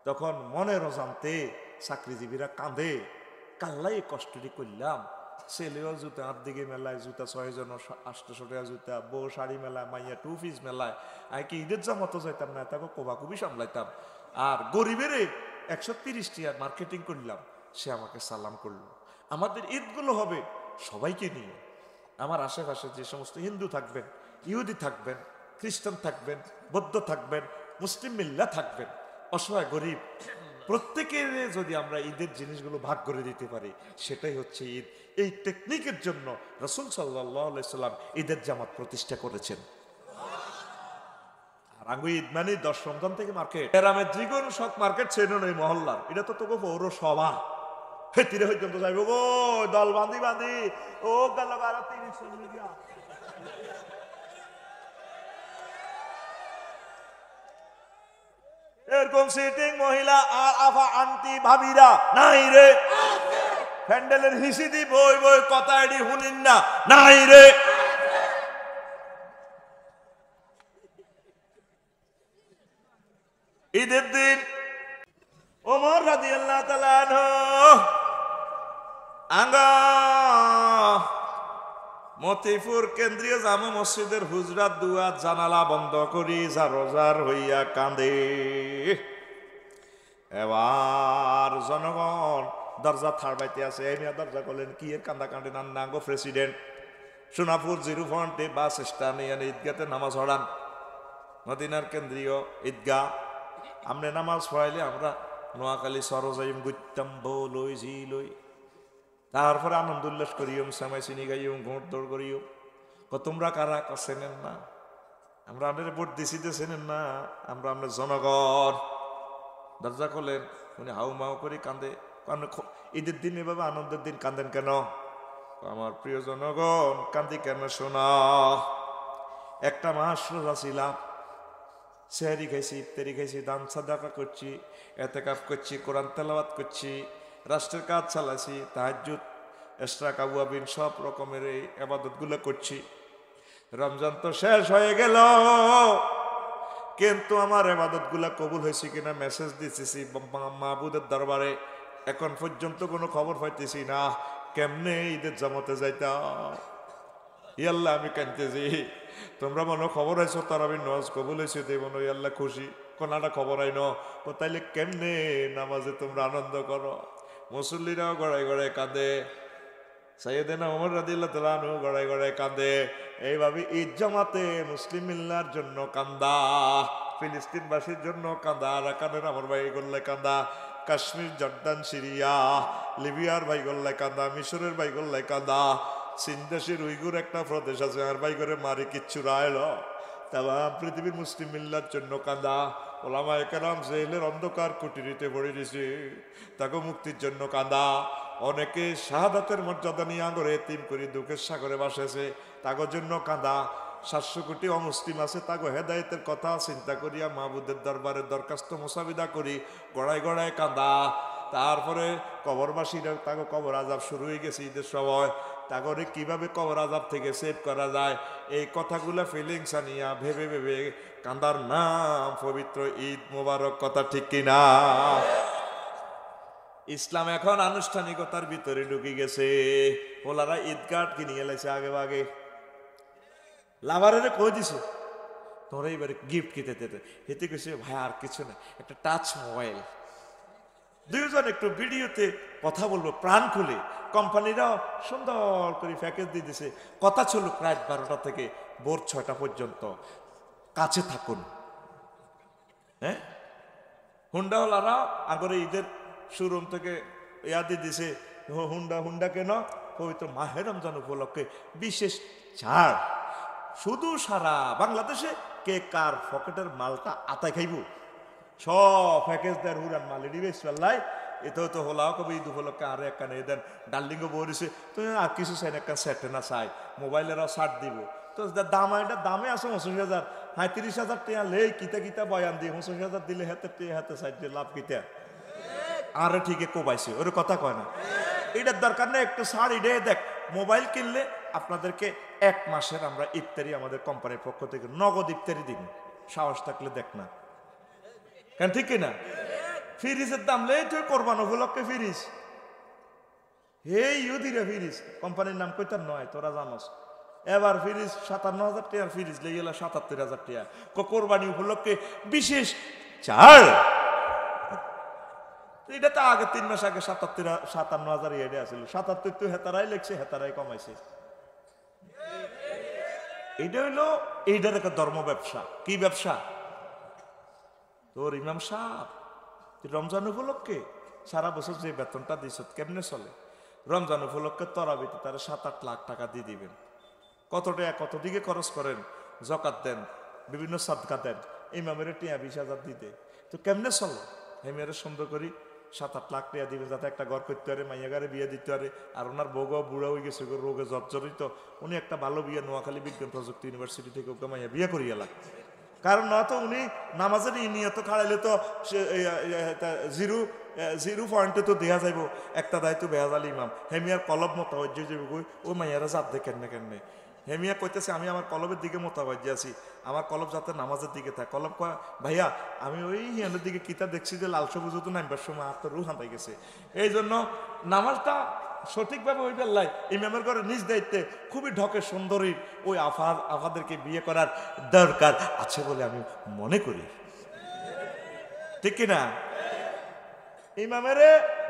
তখন মনের অজান্তে চাকরিজীবীরা কাঁদে কাল্লাই কষ্টটি করলাম ছেলেও জুতা হাত দিকে মেলায় জুতা ছয়জন আটশো টাকা জুতা বউ শাড়ি মেলায় মাইয়া টু পিস মেলায় আর কি ঈদের জামা তো যাইতাম না তাকে কোবাকুবি সামলাইতাম আর গরিবের একশো তিরিশটি আর মার্কেটিং করলাম সে আমাকে সালাম করলো আমাদের ঈদগুলো হবে সবাইকে নিয়ে আমার আশেপাশে যে সমস্ত হিন্দু থাকবেন ইহুদি থাকবেন খ্রিস্টান থাকবেন বৌদ্ধ থাকবেন মুসলিম মিল্লা থাকবেন অসহায় গরিব প্রত্যেকের যদি আমরা ঈদের জিনিসগুলো ভাগ করে দিতে পারি সেটাই হচ্ছে ঈদ এই টেকনিকের জন্য রসুল সাল্লাহ সাল্লাম ঈদের জামাত প্রতিষ্ঠা করেছেন রাঙ্গু ঈদ মানে দশ থেকে মার্কেট এরামের মার্কেট এটা তো পর্যন্ত দল বাঁধি বাঁধি ও গেল এরকম সিটিং মহিলা আর আফা আন্টি ভাবিরা নাই রে প্যান্ডেলের হিসি দি বই বই কথাড়ি শুনিন না নাই রে ঈদের দিন ওমর রাজি আল্লাহ তালান আঙ্গা মতিপুর কেন্দ্রীয় জামু মসজিদের হুজরাত দুয়ার জানালা বন্ধ করি রোজার হইয়া কাঁদে এবার জনগণ দরজা থার বাইতে আছে এই মেয়া দরজা করলেন কি এর কান্দা কান্দি নান গো প্রেসিডেন্ট সোনাপুর জিরু ফন্টে বাস স্ট্যান্ডে এনে ঈদগাতে নামাজ হড়ান মদিনার কেন্দ্রীয় ঈদগাহ আমরা নামাজ পড়াইলে আমরা নোয়াখালী সরজাইম গুত্তাম লই জি লই তারপরে আনন্দ উল্লাস করিও সামাই চিনি গাইও ঘোঁট দৌড় করিও তোমরা কারা ক না আমরা আপনার ভোট দিছি তো চেনেন না আমরা আপনার জনগণ দরজা করলেন উনি হাউ মাউ করে কান্দে ঈদের দিন এভাবে আনন্দের দিন কান্দেন কেন আমার প্রিয় জনগণ কান্দি কেন শোনা একটা মাস রোজা ছিলাম সেহারি খাইছি ইফতারি খাইছি দান সাদাকা করছি এতে কাপ করছি কোরআন তেলাবাত করছি রাষ্ট্রের কাজ চালাইছি তাহাজুদ এক্সট্রা কাবুয়াবিন সব রকমের এই আবাদতগুলো করছি রমজান তো শেষ হয়ে গেল কিন্তু আমার এবাদতগুলা কবুল হয়েছে কিনা মেসেজ দিতেছি মাহবুদের দরবারে এখন পর্যন্ত কোনো খবর পাইতেছি না কেমনে ঈদের জামাতে যাইতা ইয়াল্লাহ আমি কানতেছি তোমরা মনে খবর আইছো আমি নজ কবুল হয়েছে দে মনে ইয়াল্লাহ খুশি কোনাটা খবর আইন তাইলে কেমনে নামাজে তোমরা আনন্দ করো মুসল্লিরাও গড়ায় গড়ায় কাঁদে সৈয়দিনা ওমর রাজিল্লা তালানু গড়ায় গড়ায় কাঁদে এইভাবে ঈদ জামাতে মুসলিম মিল্লার জন্য কান্দা ফিলিস্তিনবাসীর জন্য কান্দা আরাকানের আমার ভাই করলে কান্দা কাশ্মীর জর্দান সিরিয়া লিবিয়ার ভাই করলে কান্দা মিশরের ভাই করলে কান্দা সিন্দেশের উইগুর একটা প্রদেশ আছে আর ভাই করে মারি কিচ্ছু রায় পৃথিবীর মুসলিম মিল্লার জন্য কান্দা ওলামা একরাম জেলের অন্ধকার কুটিরিতে ভরে দিছে তাকে মুক্তির জন্য কান্দা অনেকে শাহাদাতের মর্যাদা নিয়ে আঙরে তিম করি দুঃখের সাগরে বাসেছে তাগর জন্য কাঁদা সাতশো কোটি অমুসলিম আছে তাকে হেদায়তের কথা চিন্তা করিয়া মাহবুদের দরবারে দরখাস্ত মোসাবিদা করি গড়ায় গড়ায় কাঁদা তারপরে কবরবাসীরা তাকে কবর আজাব শুরু হয়ে গেছে ঈদের সময় তাগরে কীভাবে কবর আজাব থেকে সেভ করা যায় এই কথাগুলো ফিলিংস আনিয়া ভেবে ভেবে কান্দার নাম পবিত্র ঈদ মোবারক কথা ঠিক কিনা ইসলাম এখন আনুষ্ঠানিকতার ভিতরে ঢুকে গেছে ওলারা ঈদগাট কিনে এলেছে আগে আগে লাভারের কই দিছে তোর এইবারে গিফট কিনতে হেতে কিছু ভাই আর কিছু না একটা টাচ মোবাইল দুইজন একটু ভিডিওতে কথা বলবো প্রাণ খুলে কোম্পানিরাও সুন্দর করে প্যাকেজ দিয়ে দিছে কথা ছিল প্রায় বারোটা থেকে ভোর ছয়টা পর্যন্ত কাছে থাকুন হ্যাঁ হুন্ডাওয়ালারা আগরে ঈদের শোরুম থেকে ইয়া দিয়ে দিছে হুন্ডা হুন্ডা কেন পবিত্র মাহেরম জন উপলক্ষে বিশেষ ছাড় শুধু সারা বাংলাদেশে কে কার পকেটের মালটা আতায় খাইব ছ প্যাকেজ দেন হুরান মালে নিবেশ ফেললাই এটাও তো হলাও কবে ঈদ উপলক্ষে আর একখান এ দেন ডার্লিংও বলেছে তুমি আর কিছু সাইন একটা একখান সেটে না চাই মোবাইলেরও ছাড় দিব তো দাম এটা দামে আছে পঁচিশ হাজার হ্যাঁ তিরিশ হাজার টেয়া লে কিতা কিতা বয়ান দিয়ে পঁচিশ হাজার দিলে হাতে টেয়া হাতে সাইড দিয়ে লাভ কিতা আরে ঠিক কোবাইছে ওর কথা কয় না এটার দরকার নেই একটু শাড়ি ডে দেখ মোবাইল কিনলে আপনাদেরকে এক মাসের আমরা ইফতারি আমাদের কোম্পানির পক্ষ থেকে নগদ ইফতারি দিন সাহস থাকলে দেখ না কেন ঠিক কিনা ফিরিসের দাম লেই তুই কোরবান উপলক্ষে ফিরিস হে ইহুদিরা ফিরিস কোম্পানির নাম কইতার নয় তোরা জানোস এবার ফিরিস সাতান্ন হাজার টাকার ফিরিস লেগে গেল সাতাত্তর হাজার ক কোরবানি উপলক্ষে বিশেষ চার এটা তো আগে তিন মাস আগে সাতাত্তর সাতান্ন হাজার এডে আছিল সাতাত্তর তো হেতারাই লেখছে হেতারাই কমাইছে এটা হইলো এইটার একটা ধর্ম ব্যবসা কি ব্যবসা তোর ইমাম সাহ তুই রমজান উপলক্ষে সারা বছর যে বেতনটা দিস কেমনে চলে রমজান উপলক্ষে তরাবিতে তারা সাত আট লাখ টাকা দিয়ে দিবেন কত টাকা কত দিকে খরচ করেন জকাত দেন বিভিন্ন সাদকা দেন ইমামের টিয়া বিশ হাজার দিতে তো কেমনে চলো হেমিয়ারে সুন্দর করি সাত আট লাখ টাকা দিবেন যাতে একটা ঘর করতে পারে মাইয়াগারে বিয়ে দিতে পারে আর ওনার বউগাও বুড়া হয়ে গেছে রোগে জর্জরিত উনি একটা ভালো বিয়ে নোয়াখালী বিজ্ঞান প্রযুক্তি ইউনিভার্সিটি থেকে ওকে মাইয়া বিয়ে করিয়া লাগবে কারণ নয়তো উনি নামাজের নিয়ত খাড়াইলে তো জিরু জিরু পয়েন্টে তো দেওয়া যাইব একটা দায়িত্ব বেহাজাল ইমাম হেমিয়ার কলব মতাবজ্য যাবে বই ও মাইয়ারা যাব দেখেন না কেন হেমিয়া কইতেছে আমি আমার কলবের দিকে মোতাবাজি আছি আমার কলব যাতে নামাজের দিকে থাকে কলব কয় ভাইয়া আমি ওই হিয়ানের দিকে কিতা দেখছি যে লাল সবুজ তো নামবার সময় আর তো গেছে এই জন্য নামাজটা সঠিকভাবে ওই বেল্লায় ইমামের ঘরে নিজ দায়িত্বে খুবই ঢকে সুন্দরী ওই আফাদ আফাদেরকে বিয়ে করার দরকার আছে বলে আমি মনে করি ঠিক কিনা ইমামের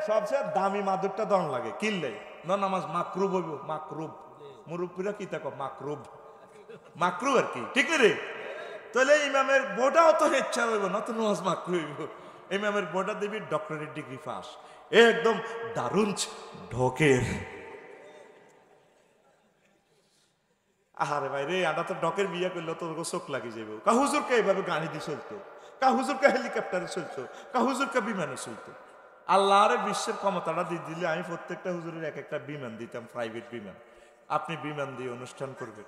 সবচেয়ে দামি মাদুরটা দন লাগে কিনলে ন নামাজ মাকরুব হইব মাকরুব মুরব্বীরা কি দেখো মাকরুব মাকরুব আর কি ঠিক রে তাহলে ইমামের বোটাও তো ইচ্ছা হইব না তো নামাজ মাকরু হইব ইমামের গোটা দিবি ডক্টরের ডিগ্রি পাস একদম দারুণ ঢোকের আহারে ভাই রে আটা তো ডকের বিয়া করলে তোর চোখ লাগি যাবে কা এইভাবে গাড়ি দিয়ে চলতো কাহুজুরকে হেলিকপ্টারে চলতো কা হুজুরকে বিমানে চলতো আল্লাহরে বিশ্বের ক্ষমতাটা দিয়ে দিলে আমি প্রত্যেকটা হুজুরের এক একটা বিমান দিতাম প্রাইভেট বিমান আপনি বিমান দিয়ে অনুষ্ঠান করবেন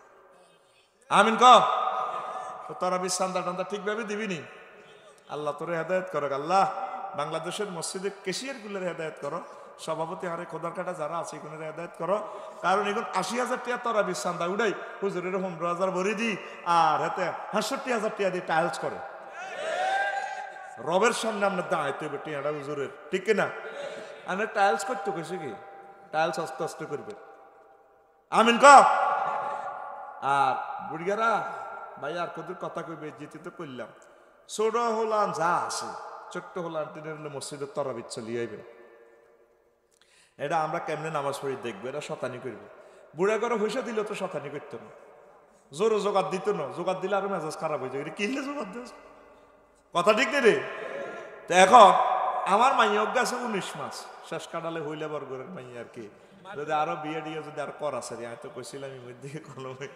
আমিন ক তোরা বিশ্রান্তা টান্দা ঠিকভাবে দিবিনি আল্লাহ তোরে হেদায়ত করো আল্লাহ বাংলাদেশের মসজিদে কেশিয়ার গুলের হেদায়ত করো সভাপতি আরে খোদার কাটা যারা আছে এখানে হেদায়ত করো কারণ এখন আশি হাজার টিয়া তোরা বিশ্রান্দা উড়াই হুজুরের পনেরো হাজার ভরে দিই আর হাতে হাঁষট্টি হাজার টিয়া দিয়ে টাইলস করে রবের সামনে আপনার দাঁড়াইতে হবে টিয়াটা হুজুরের ঠিক কিনা আমি টাইলস করতে কেছি কি টাইলস আস্তে আস্তে করবে আমিন ক আর বুড়িয়ারা ভাই আর কদুর কথা কইবে জিতে তো করলাম ছোট হলান যা আছে ছোট্ট হলান টেনে হলে মসজিদের তরাবির চলিয়ে আইবে এটা আমরা কেমনে নামাজ পড়ি দেখবো এটা শতানি করবে বুড়া করে পয়সা দিলে তো শতানি করত না জোরে জোগাড় দিত না জোগাড় দিলে আরো মেজাজ খারাপ হয়ে যায় কিনলে জোগাড় দিস কথা ঠিক নেই রে তো এখন আমার মাইয়ক আছে উনিশ মাস শেষ কাটালে হইলে বর্গরের মাই আর কি যদি আরো বিয়ে দিয়ে যদি আর করা সারি আমি তো কইছিলাম ইমের দিকে কলমে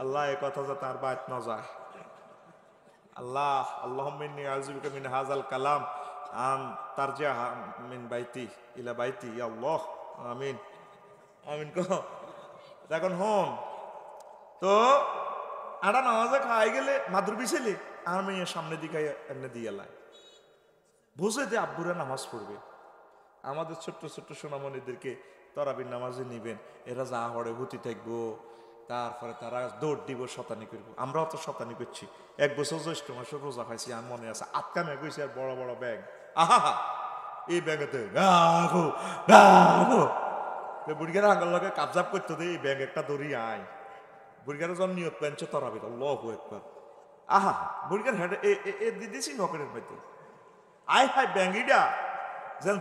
আল্লাহ এ কথা যা তার বাদ না যায় আল্লাহ আল্লাহমিনী আজবিকা মিন হাজাল কালাম আন তার যে মিন বাইতি ইলা বাইতি আল্লাহ আমিন আমিন এখন হন তো আড়া নামাজে খাই গেলে মাদুর বিছেলে আর মেয়ে সামনে দিকে এমনি দিয়ে লাই বুঝে যে আব্বুরা নামাজ পড়বে আমাদের ছোট্ট ছোট্ট সোনামণিদেরকে তরাবির নামাজে নিবেন এরা যা হড়ে গতি থাকবো তারপরে তারা দৌড় দিব শতানি করব আমরাও তো শতানি করছি এক বছর জ্যৈষ্ঠ মাসে রোজা খাইছি আর মনে আছে আটকা ম্যাগ হয়েছে আর বড় বড় ব্যাগ আহা এই ব্যাগেতে বুড়িগার আঙ্গাল লগে কাবজাব করতে দে এই ব্যাগ একটা দড়ি আয় বুড়িগারা যখন নিয়োগ পেনছে তরাবি লহ একবার আহা বুড়িগার হেডে এ দিদিছি নকরের পাইতে আয় হাই ব্যাঙ্গিডা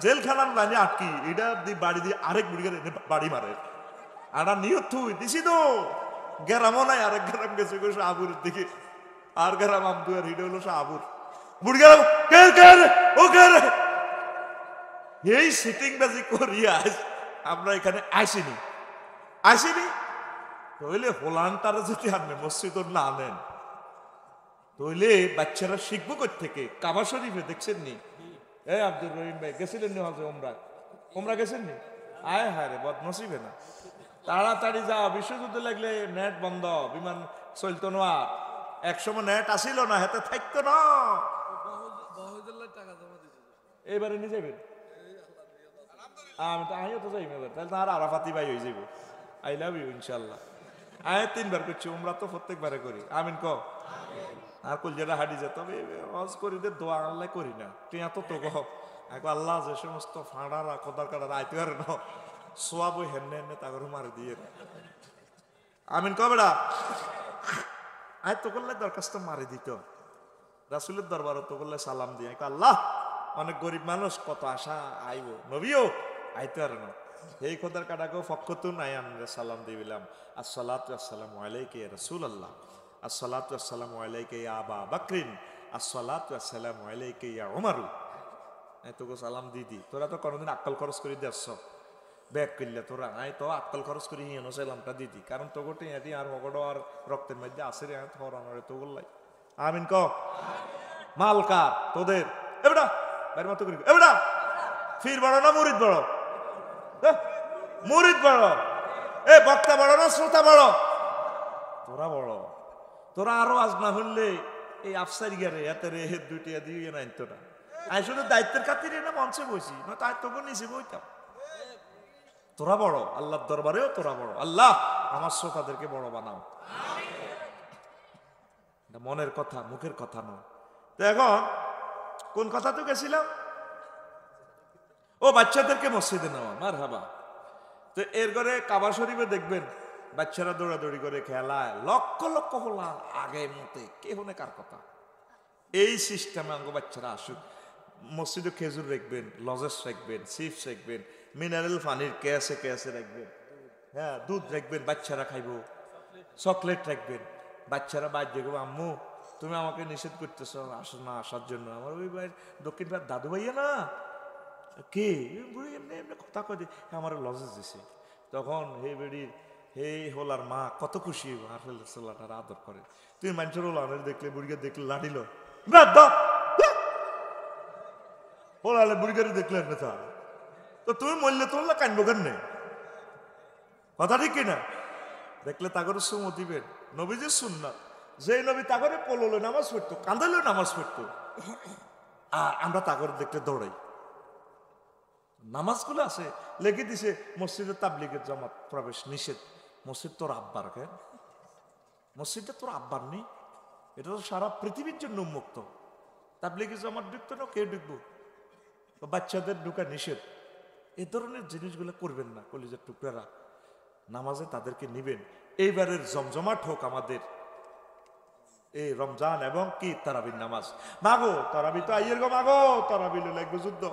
যেন খেলার লাইনে আটকি এটা দি বাড়ি দিয়ে আরেক বুড়িগার বাড়ি মারে আড়া নিয়ত থুই দিছি তো গেরামও নাই আরেক গেরাম গেছে গো শাহাবুর দিকে আর গেরাম আমদু আর হিডে হলো শাহাবুর বুড়ি গেলাম কে কে ও কে এই সিটিং বাজি করিয়া আমরা এখানে আসিনি আসিনি তইলে হোলানটার যদি আনবে মসজিদ না আনেন তইলে বাচ্চারা শিখবো থেকে কাবা শরীফে দেখছেন নি এই আব্দুর রহিম ভাই গেছিলেন নি হজে ওমরা ওমরা গেছেন নি আয় হায় রে বদনসিবে না তাড়াতাড়ি যাও বিশ্বযুদ্ধ লাগলে নেট বন্ধ বিমান চলতো না সময় নেট আসিল না হেতে থাকতো না এইবারে নিয়ে যাবেন আমি তো আমিও তো যাইবে এবার তাহলে আর আরাফাতি ভাই হয়ে যাবো আই লাভ ইউ ইনশাল্লাহ আয় তিনবার করছি উমরা তো প্রত্যেকবারে করি আমিন ক আর কলজেরা হাঁটি যে তবে হজ করি দে দোয়া আল্লাহ করি না টিয়া তো তো গহ আল্লাহ যে সমস্ত ফাঁড়ারা খোদার কাটারা আইতে পারে না সোয়াবই হেন হেননে তাগর মারি দিয়ে আমিন কবেড়া আয় তো করলে দরখাস্ত মারি দিত রাসুলের দরবার তো করলে সালাম দিয়ে আল্লাহ অনেক গরিব মানুষ কত আশা আইব নবীও আইতে আর এই খোদার কাটাকেও ফক্ষতুন নাই আমি সালাম দিবিলাম আসসালাত আসসালাম আলাইকে রসুল আল্লাহ আসসালাত আসসালাম আলাইকে আবা বাকরিন আসসালাত আসসালাম আলাইকে ইয়া ওমারু তোকে সালাম দিদি তোরা তো কোনোদিন আকল খরচ করে দিয়ে ব্যাগ করলে তোরা আয় তো আটকাল খরচ করে হিয়ে নসাইলামটা দিদি কারণ তো গোটে এটি আর হগড়ো আর রক্তের মধ্যে আসে রে আয় তো বললাই আমিন ক মালকা তোদের এবেটা বাইরে মতো করি এবড়া ফির বড় না মুরিদ বড় মুরিদ বড় এ বক্তা বড় না শ্রোতা বড় তোরা বড় তোরা আরো আজ না হইলে এই আফসারি গেরে এতে রে হেদ দুইটা দিয়ে না তোরা আই শুধু দায়িত্বের খাতিরে না মঞ্চে বসি না তাই তোকে নিচে বইতাম তোরা বড় আল্লাহর দরবারেও তোরা বড় আল্লাহ আমার শ্রোতাদেরকে বড় বানাও মনের কথা মুখের কথা নয় তো এখন কোন কথা তো গেছিলাম ও বাচ্চাদেরকে মসজিদে নেওয়া মার হাবা তো এর ঘরে কাবা শরীফে দেখবেন বাচ্চারা দৌড়াদৌড়ি করে খেলায় লক্ষ লক্ষ হলাম আগে মতে কে হনে কার কথা এই সিস্টেমে আঙ্গ বাচ্চারা আসুক মসজিদে খেজুর রেখবেন লজেস রেখবেন চিপস রেখবেন মিনারেল পানির কেসে কেসে রাখবেন হ্যাঁ দুধ রাখবেন বাচ্চারা খাইব চকলেট রাখবেন বাচ্চারা বাদ দেখবো আম্মু তুমি আমাকে নিষেধ করতেছ আস না আসার জন্য আমার ওই ভাই দক্ষিণ ভাই দাদু ভাইয়া না কে বুড়ি এমনি এমনি কথা কয়ে হ্যাঁ, আমার লজে দিছে তখন হে বেড়ির হে হোলার মা কত খুশি হাফেলার আদর করে তুই মানুষের আনের দেখলে বুড়িকে দেখলে লাড়িল না হোলালে বুড়িগারি দেখলেন না তা তো তুমি মল্লে তোমরা কানব কেন নেই কথা ঠিক কিনা দেখলে তাগরে সুমো দিবেন যে সুন্না যে নবী তাগরে পললে নামাজ পড়তো কাঁদালেও নামাজ পড়তো আর আমরা তাগরে দেখতে দৌড়াই নামাজগুলো আছে লেগে দিছে মসজিদে তাবলিগের জামাত প্রবেশ নিষেধ মসজিদ তোর আব্বার কেন হ্যাঁ? মসজিদটা তোর আব্বার নেই এটা তো সারা পৃথিবীর জন্য উন্মুক্ত তাবলিগের জামাত ঢুকতো না কে ঢুকবো বাচ্চাদের ঢুকা নিষেধ এ ধরনের জিনিসগুলো করবেন না কলিজের টুকরারা নামাজে তাদেরকে নিবেন এইবারের জমজমাট হোক আমাদের এই রমজান এবং কি তারাবির নামাজ মাগো তারাবি তো আইয়ের গো মাগো তারাবি লাগবে যুদ্ধ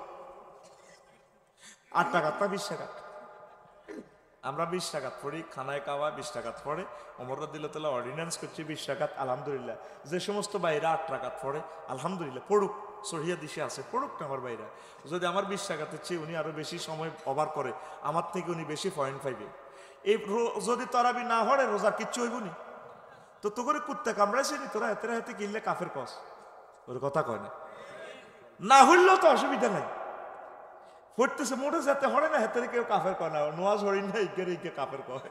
আট টাকা তা বিশ টাকা আমরা বিশ টাকা পড়ি খানায় খাওয়া বিশ টাকা পড়ে অমরদা দিল তাহলে অর্ডিন্যান্স করছি বিশ টাকা আলহামদুলিল্লাহ যে সমস্ত বাইরা আট টাকা পড়ে আলহামদুলিল্লাহ পড়ুক সহিয়া দিশে আছে পড়ুক না আমার বাইরা যদি আমার বিশ টাকাতে চেয়ে উনি আরও বেশি সময় অভার করে আমার থেকে উনি বেশি পয়েন্ট পাইবে এই যদি তরাবি না হরে রোজার কিচ্ছু হইব নি তো তো করে কুত্তে কামড়াইছে নি তোরা হাতে হাতে কিনলে কাফের কস ওর কথা কয় না না হইলেও তো অসুবিধা নাই হরতেছে মোটে যাতে হরে না হাতে কেউ কাফের কয় না নোয়াজ হরিণ না ইজ্ঞের ইজ্ঞে কাফের কয়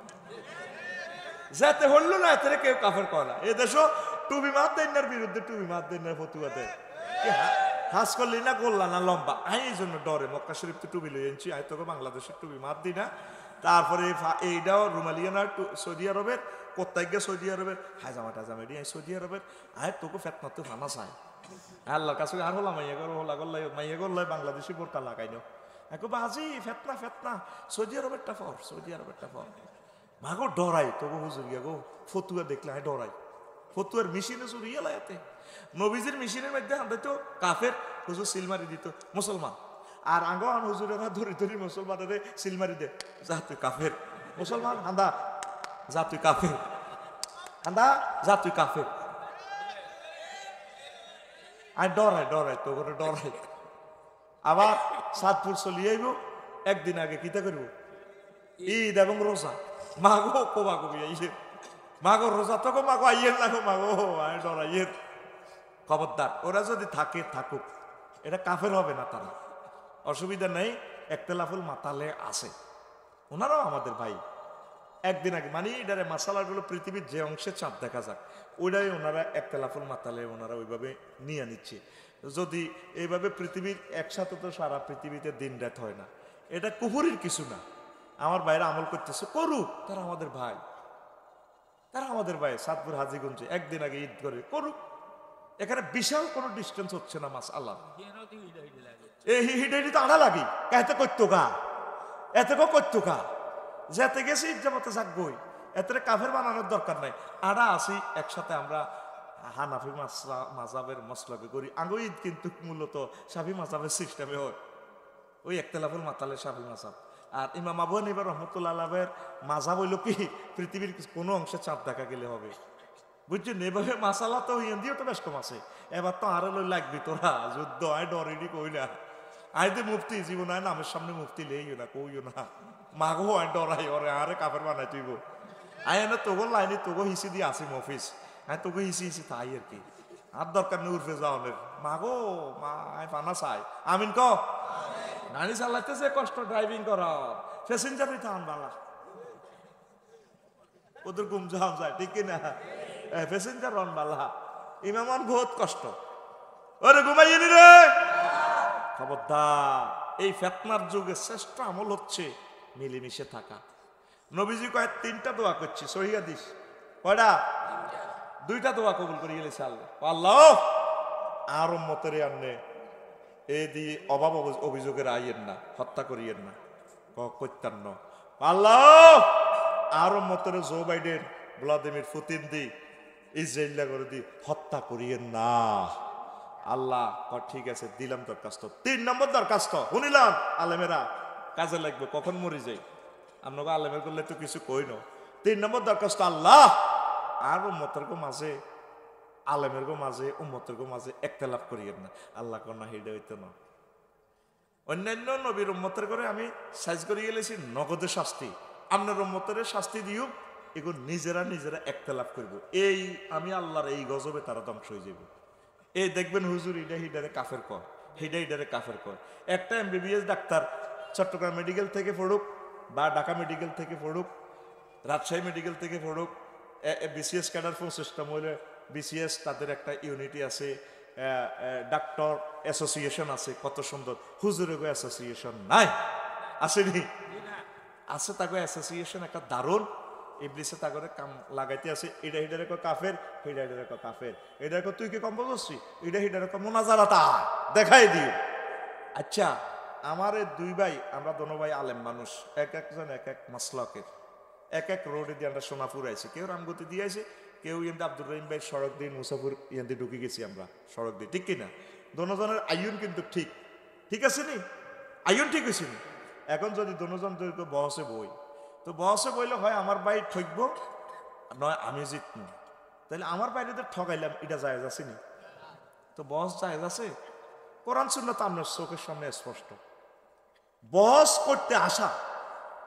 যাতে হরলো না হাতে কেউ কাফের কয় না এ দেশ টুবি দেন বিরুদ্ধে টুবি দেন ফতুয়া দেয় হাস করলি না করলাম না লম্বা আই এই জন্য ডরে মক্কা শরীফ তো টুবি লই আনছি আমি তোকে বাংলাদেশের টুবি মার দি না তারপরে এইটাও রুমালিয়ানা সৌদি আরবের কোত্তাইজ্ঞা সৌদি আরবের হাজামা টাজামে এটি সৌদি আরবের আয় তোকে ফেতনা তো ফানা চাই আল্লাহর কাছে আর হলাম মাইয়া গর হলা গল্লাই মাইয়া গল্লাই বাংলাদেশি বোরকা নো এখন বাজি ফেতনা ফেতনা সৌদি আরবের টা ফর সৌদি আরবের টা ফর মাগো ডরাই তোকে হুজুর গো ফতুয়া দেখলে হ্যাঁ ডরাই ফতুয়ার মেশিনে চুরি এলাইতে নবীজির মিশিনের মধ্যে আমরা তো কাফের হুজুর সিলমারি দিত মুসলমান আর আঙ্গো আন হুজুরের ধরি ধরি মুসলমানের সিলমারি দে যা তুই কাফের মুসলমান হান্দা যা তুই কাফের হান্দা যা তুই কাফের আর ডরায় ডরায় তো করে ডরায় আবার সাতপুর চলিয়ে আইব একদিন আগে কিতা করিব ঈদ এবং রোজা মাগো কোবা কবি মাগো রোজা তো মাগো আইয়ের লাগো মাগো আয় ডরাইয়ের খবরদার ওরা যদি থাকে থাকুক এটা কাফের হবে না তারা অসুবিধা নেই একতলাফুল মাতালে আছে ওনারাও আমাদের ভাই একদিন আগে মানে এটারে মাসালাগুলো পৃথিবীর যে অংশে চাঁদ দেখা যাক ওইটাই ওনারা একতলাফুল মাতালে ওনারা ওইভাবে নিয়ে নিচ্ছে যদি এইভাবে পৃথিবীর একসাথে তো সারা পৃথিবীতে দিন রাত হয় না এটা কুহুরির কিছু না আমার ভাইরা আমল করতেছে করুক তারা আমাদের ভাই তারা আমাদের ভাই সাতপুর হাজিগঞ্জে একদিন আগে ঈদ করে করুক এখানে বিশাল কোনো ডিস্টেন্স হচ্ছে না মাছ আল্লাহ এই হিডাইডি তো আড়া লাগি এতে করতো গা এতে করতো গা যেতে গেছি ইজ্জামতে যাকবই এতে কাফের বানানোর দরকার নাই আড়া আসি একসাথে আমরা হানাফি মাসরা মাজাবের মশলাকে করি আঙুই ঈদ কিন্তু মূলত সাফি মাজাবের সিস্টেমে হয় ওই একতলাফুল মাতালে সাফি মাজাব আর ইমাম আবু নিবার রহমতুল্লাহ আলাহের মাজাব হইল কি পৃথিবীর কোনো অংশে চাঁদ দেখা গেলে হবে বুঝছেন এভাবে মাসালা তো হিন্দিও ইয়ে তো বেশ কম আছে এবার তো আরো লাগবে তোরা যুদ্ধ আয় ডরেডি কই না আয় তো মুফতি জীবন আয় না আমার সামনে মুফতি লেইও না কইও না মাগো আয় ডরাই ওরে আরে কাপড় বানাই তুইব আয় এনে তোগো লাইনি তোগো হিসি দিয়ে আসি মফিস হ্যাঁ তোকে হিসি হিসি তাই আর কি আর দরকার নেই উর্ফে যাওয়ানের মাগো মা আয় পানা চাই আমিন ক গাড়ি চালাইতেছে কষ্ট ড্রাইভিং করা প্যাসেঞ্জার হইতে আনবালা ওদের ঘুম যাওয়া যায় ঠিক না প্যাসেঞ্জার রন বাল্লা ইমামান বহুত কষ্ট ওরে ঘুমাইয়ে নি রে খবরদার এই ফেতনার যুগে শ্রেষ্ঠ আমল হচ্ছে মিলেমিশে থাকা নবীজি কয়েক তিনটা দোয়া করছে সহিদিস কয়টা দুইটা দোয়া কবুল করে গেলে আল্লাহ আল্লাহ আর মতের আনলে এ দিয়ে অভাব অভিযোগের আইয়েন না হত্যা করিয়েন না কৈত্যান্ন আল্লাহ আর মতের জো বাইডেন ভ্লাদিমির ফুতিন দি ইসরায়েল্লা করে দি হত্যা করিয়েন না আল্লাহ ঠিক আছে দিলাম দরখাস্ত তিন নম্বর দরখাস্ত শুনিলাম আলেমেরা কাজে লাগবে কখন মরি যাই আপনাকে আলেমের করলে তো কিছু কই ন তিন নম্বর দরখাস্ত আল্লাহ আর উম্মতের গো মাঝে আলেমের গো মাঝে উম্মতের গো মাঝে লাভ করিয়েন না আল্লাহ কন্যা হৃদয় হইত না অন্যান্য নবীর উম্মতের করে আমি সাইজ করিয়ে গেলেছি নগদে শাস্তি আপনার উম্মতের শাস্তি দিও এগুলো নিজেরা নিজেরা লাভ করব। এই আমি আল্লাহর এই গজবে তারা ধ্বংস হয়ে যাব এই দেখবেন হুজুর হিডা হিডারে কাফের কর হিডা হিডারে কাফের কর একটা এমবিবিএস ডাক্তার চট্টগ্রাম মেডিকেল থেকে পড়ুক বা ঢাকা মেডিকেল থেকে পড়ুক রাজশাহী মেডিকেল থেকে পড়ুক বিসিএস ক্যাডার সিস্টেম হলে বিসিএস তাদের একটা ইউনিটি আছে ডাক্তার অ্যাসোসিয়েশন আছে কত সুন্দর হুজুরের অ্যাসোসিয়েশন নাই আসেনি আছে তাকে অ্যাসোসিয়েশন একটা দারুণ ইবলিসে তাগরে কাম লাগাইতে আছে এটা হিডারে কো কাফের হিডা হিডারে কো কাফের এটা কো তুই কি কম বলছিস এটা হিডারে কো তা দেখাই দিও আচ্ছা আমার দুই ভাই আমরা দোনো ভাই আলেম মানুষ এক একজন এক এক মাসলকের এক এক রোডে দিয়ে আমরা সোনাপুর আইছি কেউ রামগতি দিয়ে আছে কেউ এমনি আব্দুর রহিম ভাই সড়ক দিয়ে মুসাফুর ইয়ান ঢুকে গেছি আমরা সড়ক দিয়ে ঠিক কিনা দনোজনের আয়ুন কিন্তু ঠিক ঠিক আছে নি আয়ুন ঠিক হয়েছে এখন যদি দনোজন যদি বহসে বই তো বসে কইল হয় আমার ভাই ঠকবো নয় আমি জিতবো তাহলে আমার বাইরে তো ঠকাইলাম এটা জায়েজ আছে নি তো বস জায়েজ আছে কোরআন শূন্য তো আপনার চোখের সামনে স্পষ্ট বস করতে আসা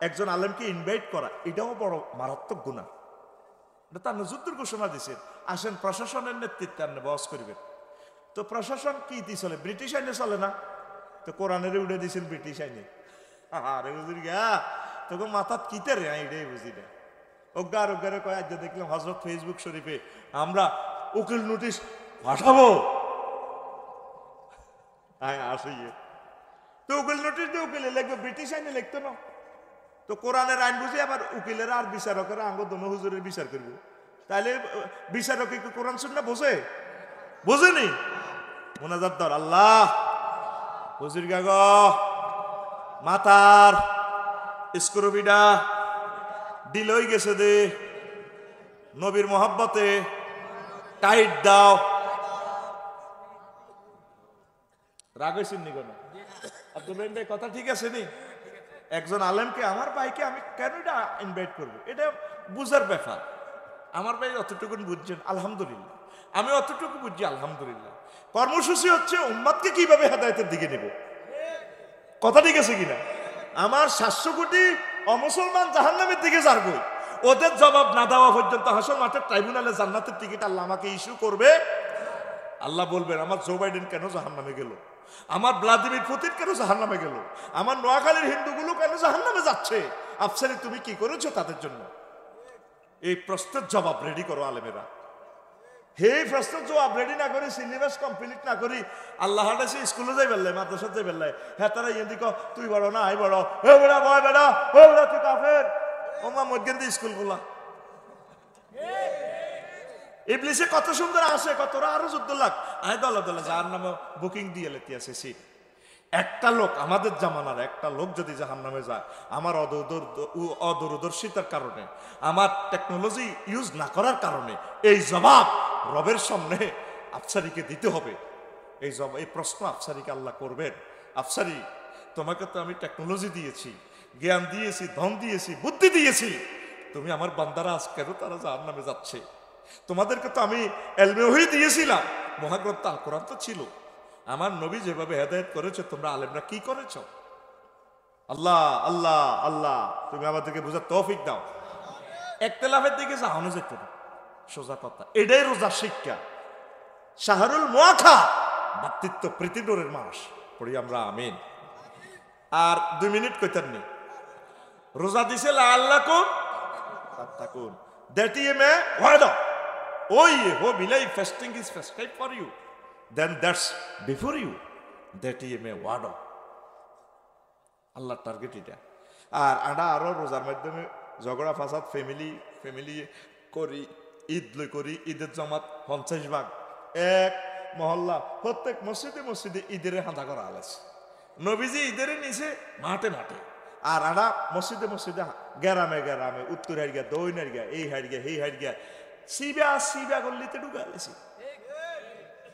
একজন আলেমকে ইনভাইট করা এটাও বড় মারাত্মক গুণা এটা তার যুদ্ধের ঘোষণা দিয়েছেন আসেন প্রশাসনের নেতৃত্বে আপনি বস করিবেন তো প্রশাসন কি দিয়ে চলে ব্রিটিশ আইনে চলে না তো কোরআনের উড়ে দিয়েছেন ব্রিটিশ আইনে আরে বুঝলি গা তখন মাথাত কিতে রে এটাই বুঝি না অজ্ঞার অজ্ঞারে কয় আজ দেখলাম হজরত ফেসবুক শরীফে আমরা উকিল নোটিশ পাঠাবো হ্যাঁ আসইয়ে তো উকিল নোটিশ দিয়ে উকিলে লিখবে ব্রিটিশ আইনে লিখতো না তো কোরআনের আইন বুঝি আবার উকিলের আর বিচারকেরা আঙ্গ দোনো হুজুরের বিচার করবে তাহলে বিচারক কি কোরআন শুননা বোঝে বোঝেনি মোনাজার দর আল্লাহ হুজুর গাগ মাতার স্ক্রুবিডা ডিলই গেছে দে নবীর মোহাব্বতে টাইট দাও রাগ হয়েছেন নি কেন আব্দুল ভাই কথা ঠিক আছে নি একজন আলেমকে আমার ভাইকে আমি কেন এটা ইনভাইট করব এটা বুঝার ব্যাপার আমার ভাই অতটুকু বুঝছেন আলহামদুলিল্লাহ আমি অতটুকু বুঝছি আলহামদুলিল্লাহ কর্মসূচি হচ্ছে উম্মাদকে কিভাবে হেদায়তের দিকে নেব কথা ঠিক আছে কিনা আমার সাতশো কোটি অমুসলমান জাহান্নামের দিকে যারবই ওদের জবাব না দেওয়া পর্যন্ত হাসল মাঠের ট্রাইব্যুনালে জান্নাতের টিকিট আল্লাহ আমাকে ইস্যু করবে আল্লাহ বলবেন আমার জো বাইডেন কেন জাহান নামে গেল আমার ব্লাদিমির পুতিন কেন জাহান নামে গেল আমার নোয়াখালীর হিন্দুগুলো কেন জাহান নামে যাচ্ছে আফসারি তুমি কি করেছো তাদের জন্য এই প্রশ্নের জবাব রেডি করো আলেমেরা সেই প্রশ্ন জবাব রেডি না করে সিলেবাস কমপ্লিট না করি আল্লাহ সে স্কুলে যাই বেললে মাদ্রাসা যাই বেললে হ্যাঁ তারা ইয়ে দিক তুই বড় না আই বড় হে বেড়া বয় বেড়া হে বেড়া তুই কাফের ওমা মধ্যে দিয়ে স্কুলগুলা ইবলিসে কত সুন্দর আসে কত আরো যুদ্ধ লাখ আই দলা দলা যার নাম বুকিং দিয়ে লেতি আসেছি একটা লোক আমাদের জামানার একটা লোক যদি জাহান নামে যায় আমার অদূরদর্শিতার কারণে আমার টেকনোলজি ইউজ না করার কারণে এই জবাব রবের সামনে আফসারিকে দিতে হবে এই জব এই প্রশ্ন আফসারিকে আল্লাহ করবেন আফসারি তোমাকে তো আমি টেকনোলজি দিয়েছি জ্ঞান দিয়েছি ধন দিয়েছি বুদ্ধি দিয়েছি তুমি আমার বান্দারা আজ কেন তারা যার নামে যাচ্ছে তোমাদেরকে তো আমি এলমেহই দিয়েছিলাম মহাগ্রন্থ আকরান তো ছিল আমার নবী যেভাবে হেদায়ত করেছে তোমরা আলেমরা কি করেছ আল্লাহ আল্লাহ আল্লাহ তুমি আমাদেরকে বোঝার তৌফিক দাও একতলাফের দিকে যাওয়ানো যে না সোজা কথা এটাই রোজার শিক্ষা শাহরুল মোয়াখা ভাতৃত্ব প্রীতিডোরের মাস পড়ি আমরা আমিন আর দুই মিনিট কইতেন নি রোজা দিছে লা আল্লাহ কুম তাকুন that ye may ওয়াদ ye who believe fasting is ফাস্টাইপ for you then that's before you that ye may ওয়াদ Allah target এটা আর আডা আরো রোজার মাধ্যমে ঝগড়া ফাসাদ ফ্যামিলি ফ্যামিলি করি ঈদ লই করি ঈদের জমাত পঞ্চাশ ভাগ এক মহল্লা প্রত্যেক মসজিদে মসজিদে ঈদের হাঁদা করা আলাস নবীজি ঈদের নিচে মাঠে মাঠে আর আড়া মসজিদে মসজিদে গ্যারামে গ্যারামে উত্তর গিয়া দৈন গিয়া এই হারিয়া এই গিয়া সিবা সিবা গল্লিতে ঢুকে আলেছি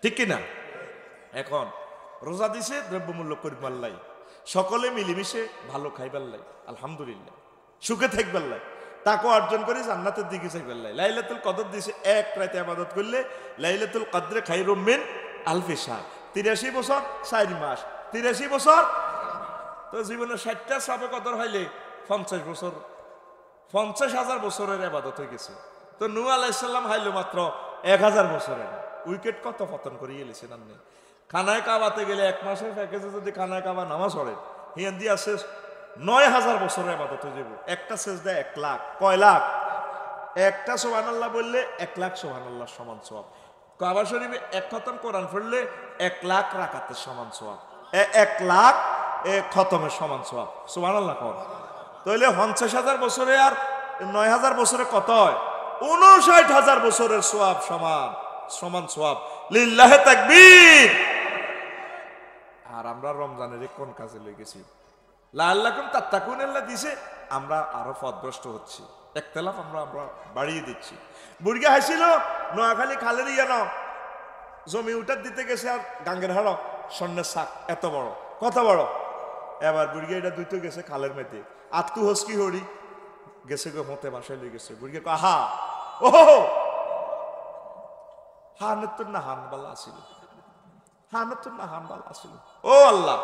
ঠিক কিনা এখন রোজা দিছে দ্রব্যমূল্য করি লাই সকলে মিলিমিশে ভালো খাইবার লাই আলহামদুলিল্লাহ সুখে থাকবার লাই তাকে অর্জন করে জান্নাতের দিকে চাই ফেললাই লাইলাতুল কদর দিছে এক রাতে আবাদত করলে লাইলাতুল কদরে খাই রুমিন আলফি শাহ তিরাশি বছর চার মাস তিরাশি বছর তো জীবনের ষাটটা সাপে কদর হইলে পঞ্চাশ বছর পঞ্চাশ হাজার বছরের আবাদত হয়ে গেছে তো নু আলাইসাল্লাম হাইলো মাত্র এক হাজার বছরের উইকেট কত পতন করিয়ে এলেছেন আপনি খানায় কাবাতে গেলে এক মাসের প্যাকেজে যদি খানায় কাবা নামাজ পড়ে হিয়ান দিয়ে আসে নয় হাজার বছরের আবাদত হয়ে যাবে একটা দেয় এক লাখ কয় লাখ একটা সোহান আল্লাহ বললে এক লাখ সোহান আল্লাহ সমান সোয়াব কাবা শরীফে এক খতম কোরআন ফেললে এক লাখ রাকাতের সমান সোয়াব এক লাখ এ খতমের সমান সোয়াব সোহান আল্লাহ কর তাহলে পঞ্চাশ হাজার বছরে আর নয় হাজার বছরে কত হয় উনষাট হাজার বছরের সোয়াব সমান সমান সোয়াব লিল্লাহে তাকবীর আর আমরা রমজানের কোন কাজে লেগেছি লাল্লাকুম তাত্তাকুন আল্লাহ দিছে আমরা আরো পথভ্রষ্ট হচ্ছি একতলাফ আমরা আমরা বাড়িয়ে দিচ্ছি বুড়িগা হাসিল নোয়াখালী খালের ইয়ানো জমি উঠার দিতে গেছে আর গাঙ্গের হাড়ক স্বর্ণের শাক এত বড় কত বড় এবার বুড়িগা এটা দুইতে গেছে খালের মেতে আতকু হসকি হরি গেছে গো মতে বাসায় লিয়ে গেছে বুড়িগা আহা ও হানের তোর না হানবালা আসিল হানের তোর না হানবালা আসিল ও আল্লাহ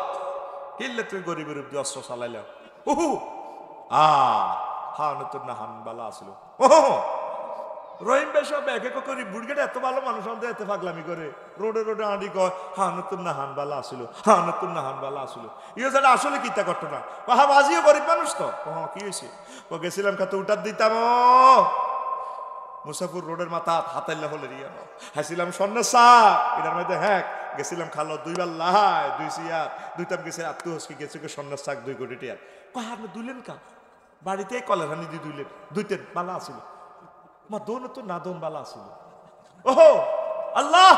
হিললে তুই গরিবের উপরে অস্ত্র চালাইল ওহু আ হান তোর না হানবালা আসল ওহ রহিম ভাই সব একে করি বুড়গেটা এত ভালো মানুষ আমাদের এত পাগলামি করে রোডে রোডে আনি কয় হান তোর না হানবালা আসল হান তোর না হানবালা আসল ইয়ে যেটা আসলে কিতা না হা বাজিও গরিব মানুষ তো হ্যাঁ কি হয়েছে ও গেছিলাম খাতে উঠার দিতাম মুসাফুর রোডের মাথা হাতাইল্লা হলে রিয়া ইয়ে। হাসিলাম সন্ন্যাসা সা এটার মধ্যে হ্যাঁ গেছিলাম খালো দুইবার লাহায় দুই সিয়ার দুইটাম গেছে আত্মু হসকি গেছে সন্ন্যাস থাক দুই কোটি টিয়ার কয় আপনি দুলেন কা বাড়িতে কলের হানি দিয়ে দুইলেন দুইতেন বালা আসিল মা দোন তো না দোন বালা আসিল ওহো আল্লাহ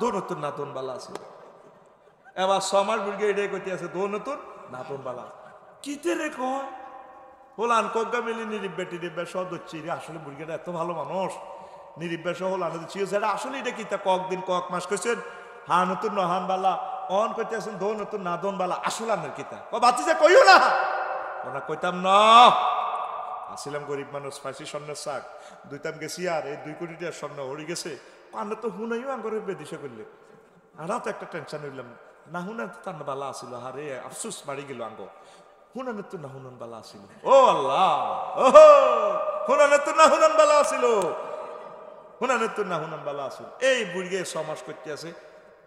দোন তো না দোন বালা আসিল এবার সমাজ এটাই কইতে আছে দোন তো না দোন বালা কিতে রে কয় হোলান কজ্ঞা মিলি নিরিব্যাটি নিরিব্যা সহ দচ্ছি আসলে মুরগিটা এত ভালো মানুষ নিরিব্যাস হল আনন্দ ছিল চিয়েছে আসলে এটা কি তা কয়েকদিন কয়েক মাস করছেন হা নতুন নহান বালা অন কইতে আসুন দো নতুন না দোন বালা আসল আমার কিতা ও বাতি যে কইও না ওরা কইতাম না আসিলাম গরিব মানুষ ফাঁসি স্বর্ণ শাক দুইতাম গেছি আর এই দুই কোটি টাকা স্বর্ণ হরি গেছে পান তো হুনাইও আঙ্গরে বেদিশা করলে আর তো একটা টেনশন হইলাম না হুনা তো তার বালা আসিল হারে আফসুস বাড়ি গেল আঙ্গ হুনা নতুন না হুনন বালা আসিল ও আল্লাহ ওহো হুনা নতুন না হুনন বালা আসিল হুনা নতুন না হুনন বালা আসিল এই বুড়িয়ে ছ করতে আছে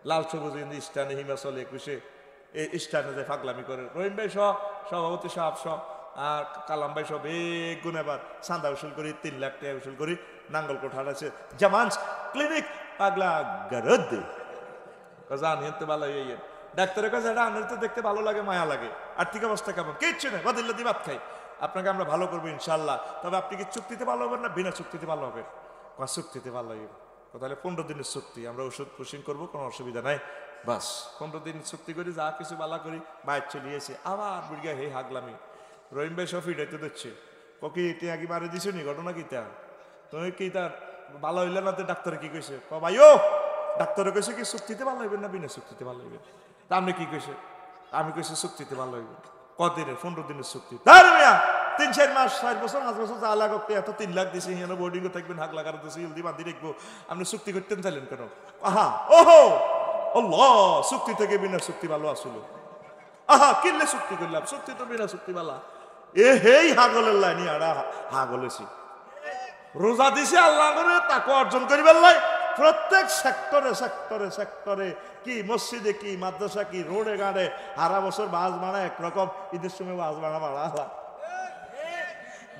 লাল সবুজ স্টানে হিমাচল একুশে এই স্টানে যে ফাগলামি করে রহিম ভাই সহ সভাপতি সাহেব সহ আর কালাম ভাই সব এক গুণ এবার চান্দা উসুল করি তিন লাখ টাকা উসুল করি নাঙ্গলকোট আছে জামান ক্লিনিক পাগলা গরদ জান হেনতে ভালো ইয়ে ডাক্তারের কাছে এটা আনের তো দেখতে ভালো লাগে মায়া লাগে আর্থিক অবস্থা কেমন কিচ্ছু নেই বদিল্লা দিবাত খাই আপনাকে আমরা ভালো করবো ইনশাল্লাহ তবে আপনি কি চুক্তিতে ভালো হবেন না বিনা চুক্তিতে ভালো হবে চুক্তিতে ভালো হইবে তাহলে পনেরো দিনের চুক্তি আমরা ওষুধ পুষিং করবো কোনো অসুবিধা নাই বাস পনেরো দিন চুক্তি করি যা কিছু বালা করি বাইর এসে আবার বুড়িয়া হে হাগলামি রহিম ভাই সফি ডাইতে দিচ্ছে ককি এটি আগে মারে দিছো নি ঘটনা কি তা তুমি কি তার ভালো হইলে না ডাক্তারে কি কইছে ক ভাই ও ডাক্তারে কইছে কি চুক্তিতে ভালো হইবেন না বিনা চুক্তিতে ভালো হইবেন তা আপনি কি কইছে আমি কইছি চুক্তিতে ভালো হইবেন কদিনের পনেরো দিনের চুক্তি তার তিন মাস ষাট বছর পাঁচ বছর যা এত তিন লাখ দিছি হেন থাকবেন হাক লাগার দিছি হিলদি বাঁধি দেখবো আপনি চুক্তি করতেন চাইলেন কেন আহা ওহো চুক্তি থেকে বিনা চুক্তি ভালো আসলো আহা কিনলে চুক্তি করলাম চুক্তি তো বিনা চুক্তি এ হেই হাগলের লাইনি আড়া হাগলেছি রোজা দিছে আল্লাহ করে তাকে অর্জন করিবার লাই প্রত্যেক সেক্টরে সেক্টরে সেক্টরে কি মসজিদে কি মাদ্রাসা কি রোডে গাড়ে আড়া বছর বাস বানা একরকম ঈদের সময় বাস বানা বাড়া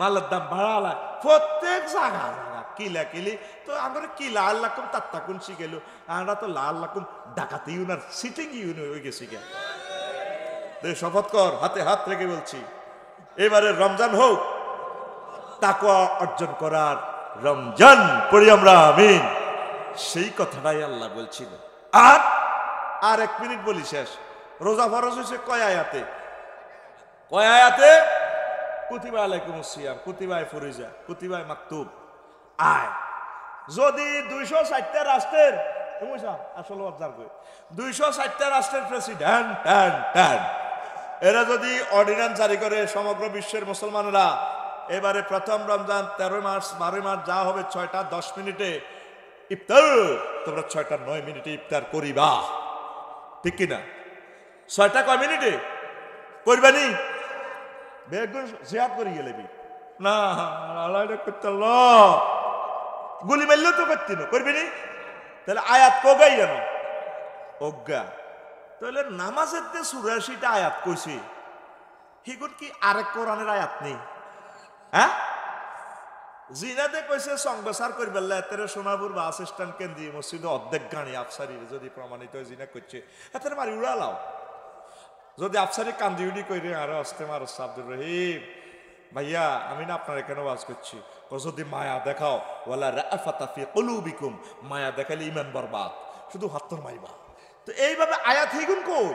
মালের দাম বাড়ালা প্রত্যেক জায়গা জায়গা কিলা কিলি তো আমরা কি লাল তার তাত্তাকুন শিখেলো আমরা তো লাল লাকুম ডাকাতি ইউনার সিটিং ইউনি হয়ে গেছি গে শপথ কর হাতে হাত রেখে বলছি এবারে রমজান হোক তাকুয়া অর্জন করার রমজান পড়ি আমরা আমিন সেই কথাটাই আল্লাহ বলছিল আর আর এক মিনিট বলি শেষ রোজা ফরজ হয়েছে কয় আয়াতে কয় আয়াতে কুতিবা আলাইকুম সিয়াম কুতিবায় ফরিজা কুতিবায় মাকতুব আয় যদি দুইশো ষাটটা রাষ্ট্রের আসলে অবজার্ভ করি দুইশো ষাটটা রাষ্ট্রের প্রেসিডেন্ট ট্যান ট্যান এরা যদি অর্ডিন্যান্স জারি করে সমগ্র বিশ্বের মুসলমানরা এবারে প্রথম রমজান তেরোই মার্চ বারোই মার্চ যা হবে ছয়টা দশ মিনিটে ইফতার তোমরা ছয়টা নয় মিনিটে ইফতার করিবা ঠিক কিনা ছয়টা কয় মিনিটে করবানি বেগুন জেহাদ করি গেলেবি না আল্লাহ এটা করতে গুলি মারলেও তো করতি না করবি নি তাহলে আয়াত কোগাই যেন অজ্ঞা তাহলে নামাজের যে চুরাশিটা আয়াত কইছে সেগুন কি আরেক কোরআনের আয়াত নেই হ্যাঁ জিনাতে কইছে সংবেচার করবে এতের সোনাপুর বা আসিস্ট্যান্ট কেন্দ্রীয় মসজিদে অর্ধেক গানি আফসারি যদি প্রমাণিত জিনা করছে এতের মারি উড়ালাও যদি আফসারি উডি করি আরে অস্তে মারস আব্দুর রহিম ভাইয়া আমি না আপনার এখানে ওয়াজ করছি যদি মায়া দেখাও ওয়ালা রাফাতাফি কলুবিকুম মায়া দেখালে ইমান বরবাদ শুধু হাত্তর মাইবা তো এইভাবে আয়াত হিগুন কই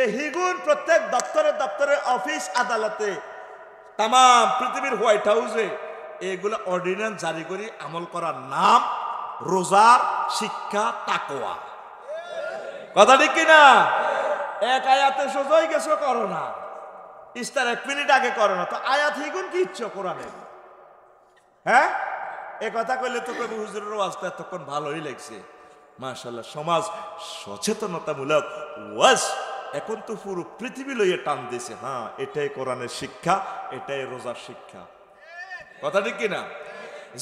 এ হিগুন প্রত্যেক দপ্তরে দপ্তরে অফিস আদালতে তাম পৃথিবীর হোয়াইট হাউসে এগুলো অর্ডিন্যান্স জারি করি আমল করার নাম রোজার শিক্ষা তাকোয়া কথা ঠিক কিনা এক আয়াতে সোজাই গেছো করো না ইস্তার এক মিনিট আগে করো না তো আয়াত হিগুন কি ইচ্ছ কোরআনে হ্যাঁ এ কথা কইলে তো কবি হুজুরের ওয়াজটা এতক্ষণ ভালোই লাগছে মাশাল্লাহ সমাজ সচেতনতামূলক ওয়াজ এখন তো পুরো পৃথিবী লইয়ে টান দিছে হ্যাঁ এটাই কোরআনের শিক্ষা এটাই রোজার শিক্ষা কথা ঠিক কিনা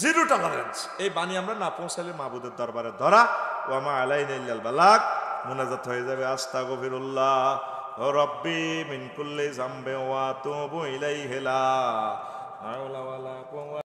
জিরো টলারেন্স এই বাণী আমরা না পৌঁছালে মাহবুদের দরবারে ধরা ওয়ামা আলাইন বালাক মোনাজাত হয়ে যাবে আস্তা গফিরুল্লাহ রব্বি মিনকুল্লি জাম্বে ওয়া তুবু ইলাইহি লা হাওলা ওয়ালা